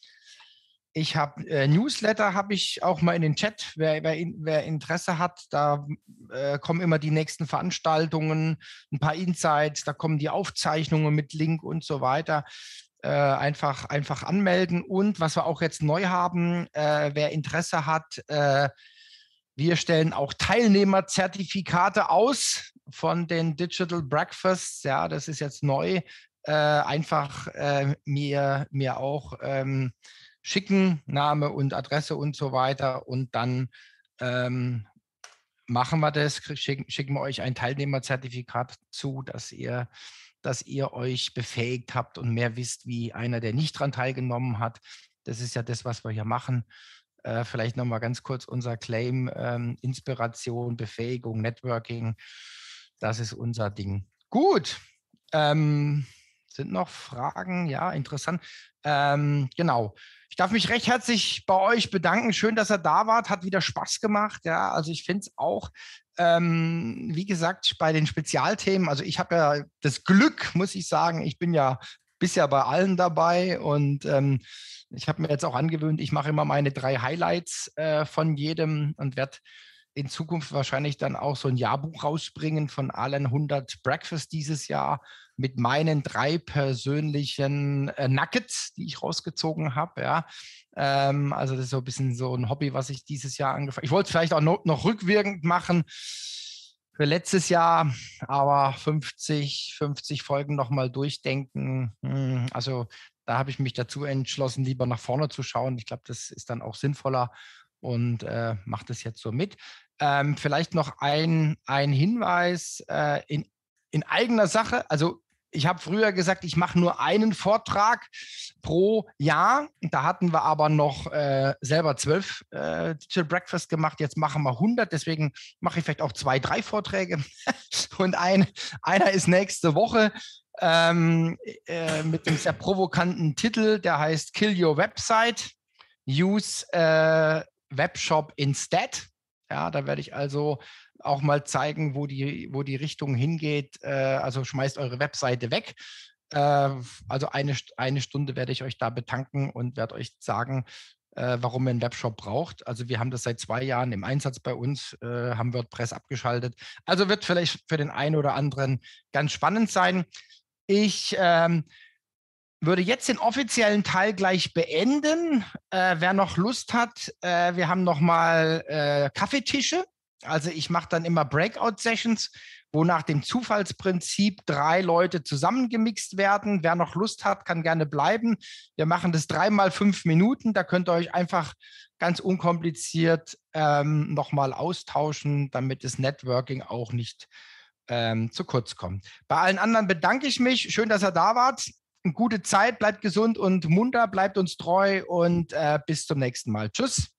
ich habe äh, Newsletter, habe ich auch mal in den Chat, wer, wer, wer Interesse hat. Da äh, kommen immer die nächsten Veranstaltungen, ein paar Insights, da kommen die Aufzeichnungen mit Link und so weiter. Äh, einfach, einfach anmelden. Und was wir auch jetzt neu haben, äh, wer Interesse hat, äh, wir stellen auch Teilnehmerzertifikate aus von den Digital Breakfasts. Ja, das ist jetzt neu. Äh, einfach mir, mir auch. Ähm, schicken, Name und Adresse und so weiter. Und dann ähm, machen wir das, schicken, schicken wir euch ein Teilnehmerzertifikat zu, dass ihr, dass ihr euch befähigt habt und mehr wisst, wie einer, der nicht daran teilgenommen hat. Das ist ja das, was wir hier machen. Äh, vielleicht nochmal ganz kurz unser Claim, ähm, Inspiration, Befähigung, Networking. Das ist unser Ding. Gut. Ähm, sind noch Fragen? Ja, interessant. Ähm, genau. Ich darf mich recht herzlich bei euch bedanken. Schön, dass ihr da wart. Hat wieder Spaß gemacht. Ja, also ich finde es auch, ähm, wie gesagt, bei den Spezialthemen. Also ich habe ja das Glück, muss ich sagen. Ich bin ja bisher bei allen dabei und ähm, ich habe mir jetzt auch angewöhnt, ich mache immer meine drei Highlights äh, von jedem und werde in Zukunft wahrscheinlich dann auch so ein Jahrbuch rausbringen von allen 100 Breakfast dieses Jahr mit meinen drei persönlichen äh, Nuggets, die ich rausgezogen habe. Ja. Ähm, also das ist so ein bisschen so ein Hobby, was ich dieses Jahr angefangen habe. Ich wollte es vielleicht auch no noch rückwirkend machen für letztes Jahr, aber 50, 50 Folgen nochmal durchdenken. Hm, also da habe ich mich dazu entschlossen, lieber nach vorne zu schauen. Ich glaube, das ist dann auch sinnvoller und äh, macht es jetzt so mit. Ähm, vielleicht noch ein, ein Hinweis äh, in, in eigener Sache. Also ich habe früher gesagt, ich mache nur einen Vortrag pro Jahr. Da hatten wir aber noch äh, selber zwölf äh, Digital Breakfast gemacht. Jetzt machen wir 100. Deswegen mache ich vielleicht auch zwei, drei Vorträge. Und ein, einer ist nächste Woche. Ähm, äh, mit einem sehr provokanten Titel, der heißt Kill Your Website, Use äh, Webshop Instead. Ja, da werde ich also auch mal zeigen, wo die, wo die Richtung hingeht. Äh, also schmeißt eure Webseite weg. Äh, also eine, eine Stunde werde ich euch da betanken und werde euch sagen, äh, warum ihr einen Webshop braucht. Also wir haben das seit zwei Jahren im Einsatz bei uns, äh, haben WordPress abgeschaltet. Also wird vielleicht für den einen oder anderen ganz spannend sein. Ich ähm, würde jetzt den offiziellen Teil gleich beenden. Äh, wer noch Lust hat, äh, wir haben nochmal äh, Kaffeetische also ich mache dann immer Breakout-Sessions, wo nach dem Zufallsprinzip drei Leute zusammengemixt werden. Wer noch Lust hat, kann gerne bleiben. Wir machen das dreimal fünf Minuten. Da könnt ihr euch einfach ganz unkompliziert ähm, nochmal austauschen, damit das Networking auch nicht ähm, zu kurz kommt. Bei allen anderen bedanke ich mich. Schön, dass ihr da wart. Eine gute Zeit, bleibt gesund und munter, bleibt uns treu und äh, bis zum nächsten Mal. Tschüss.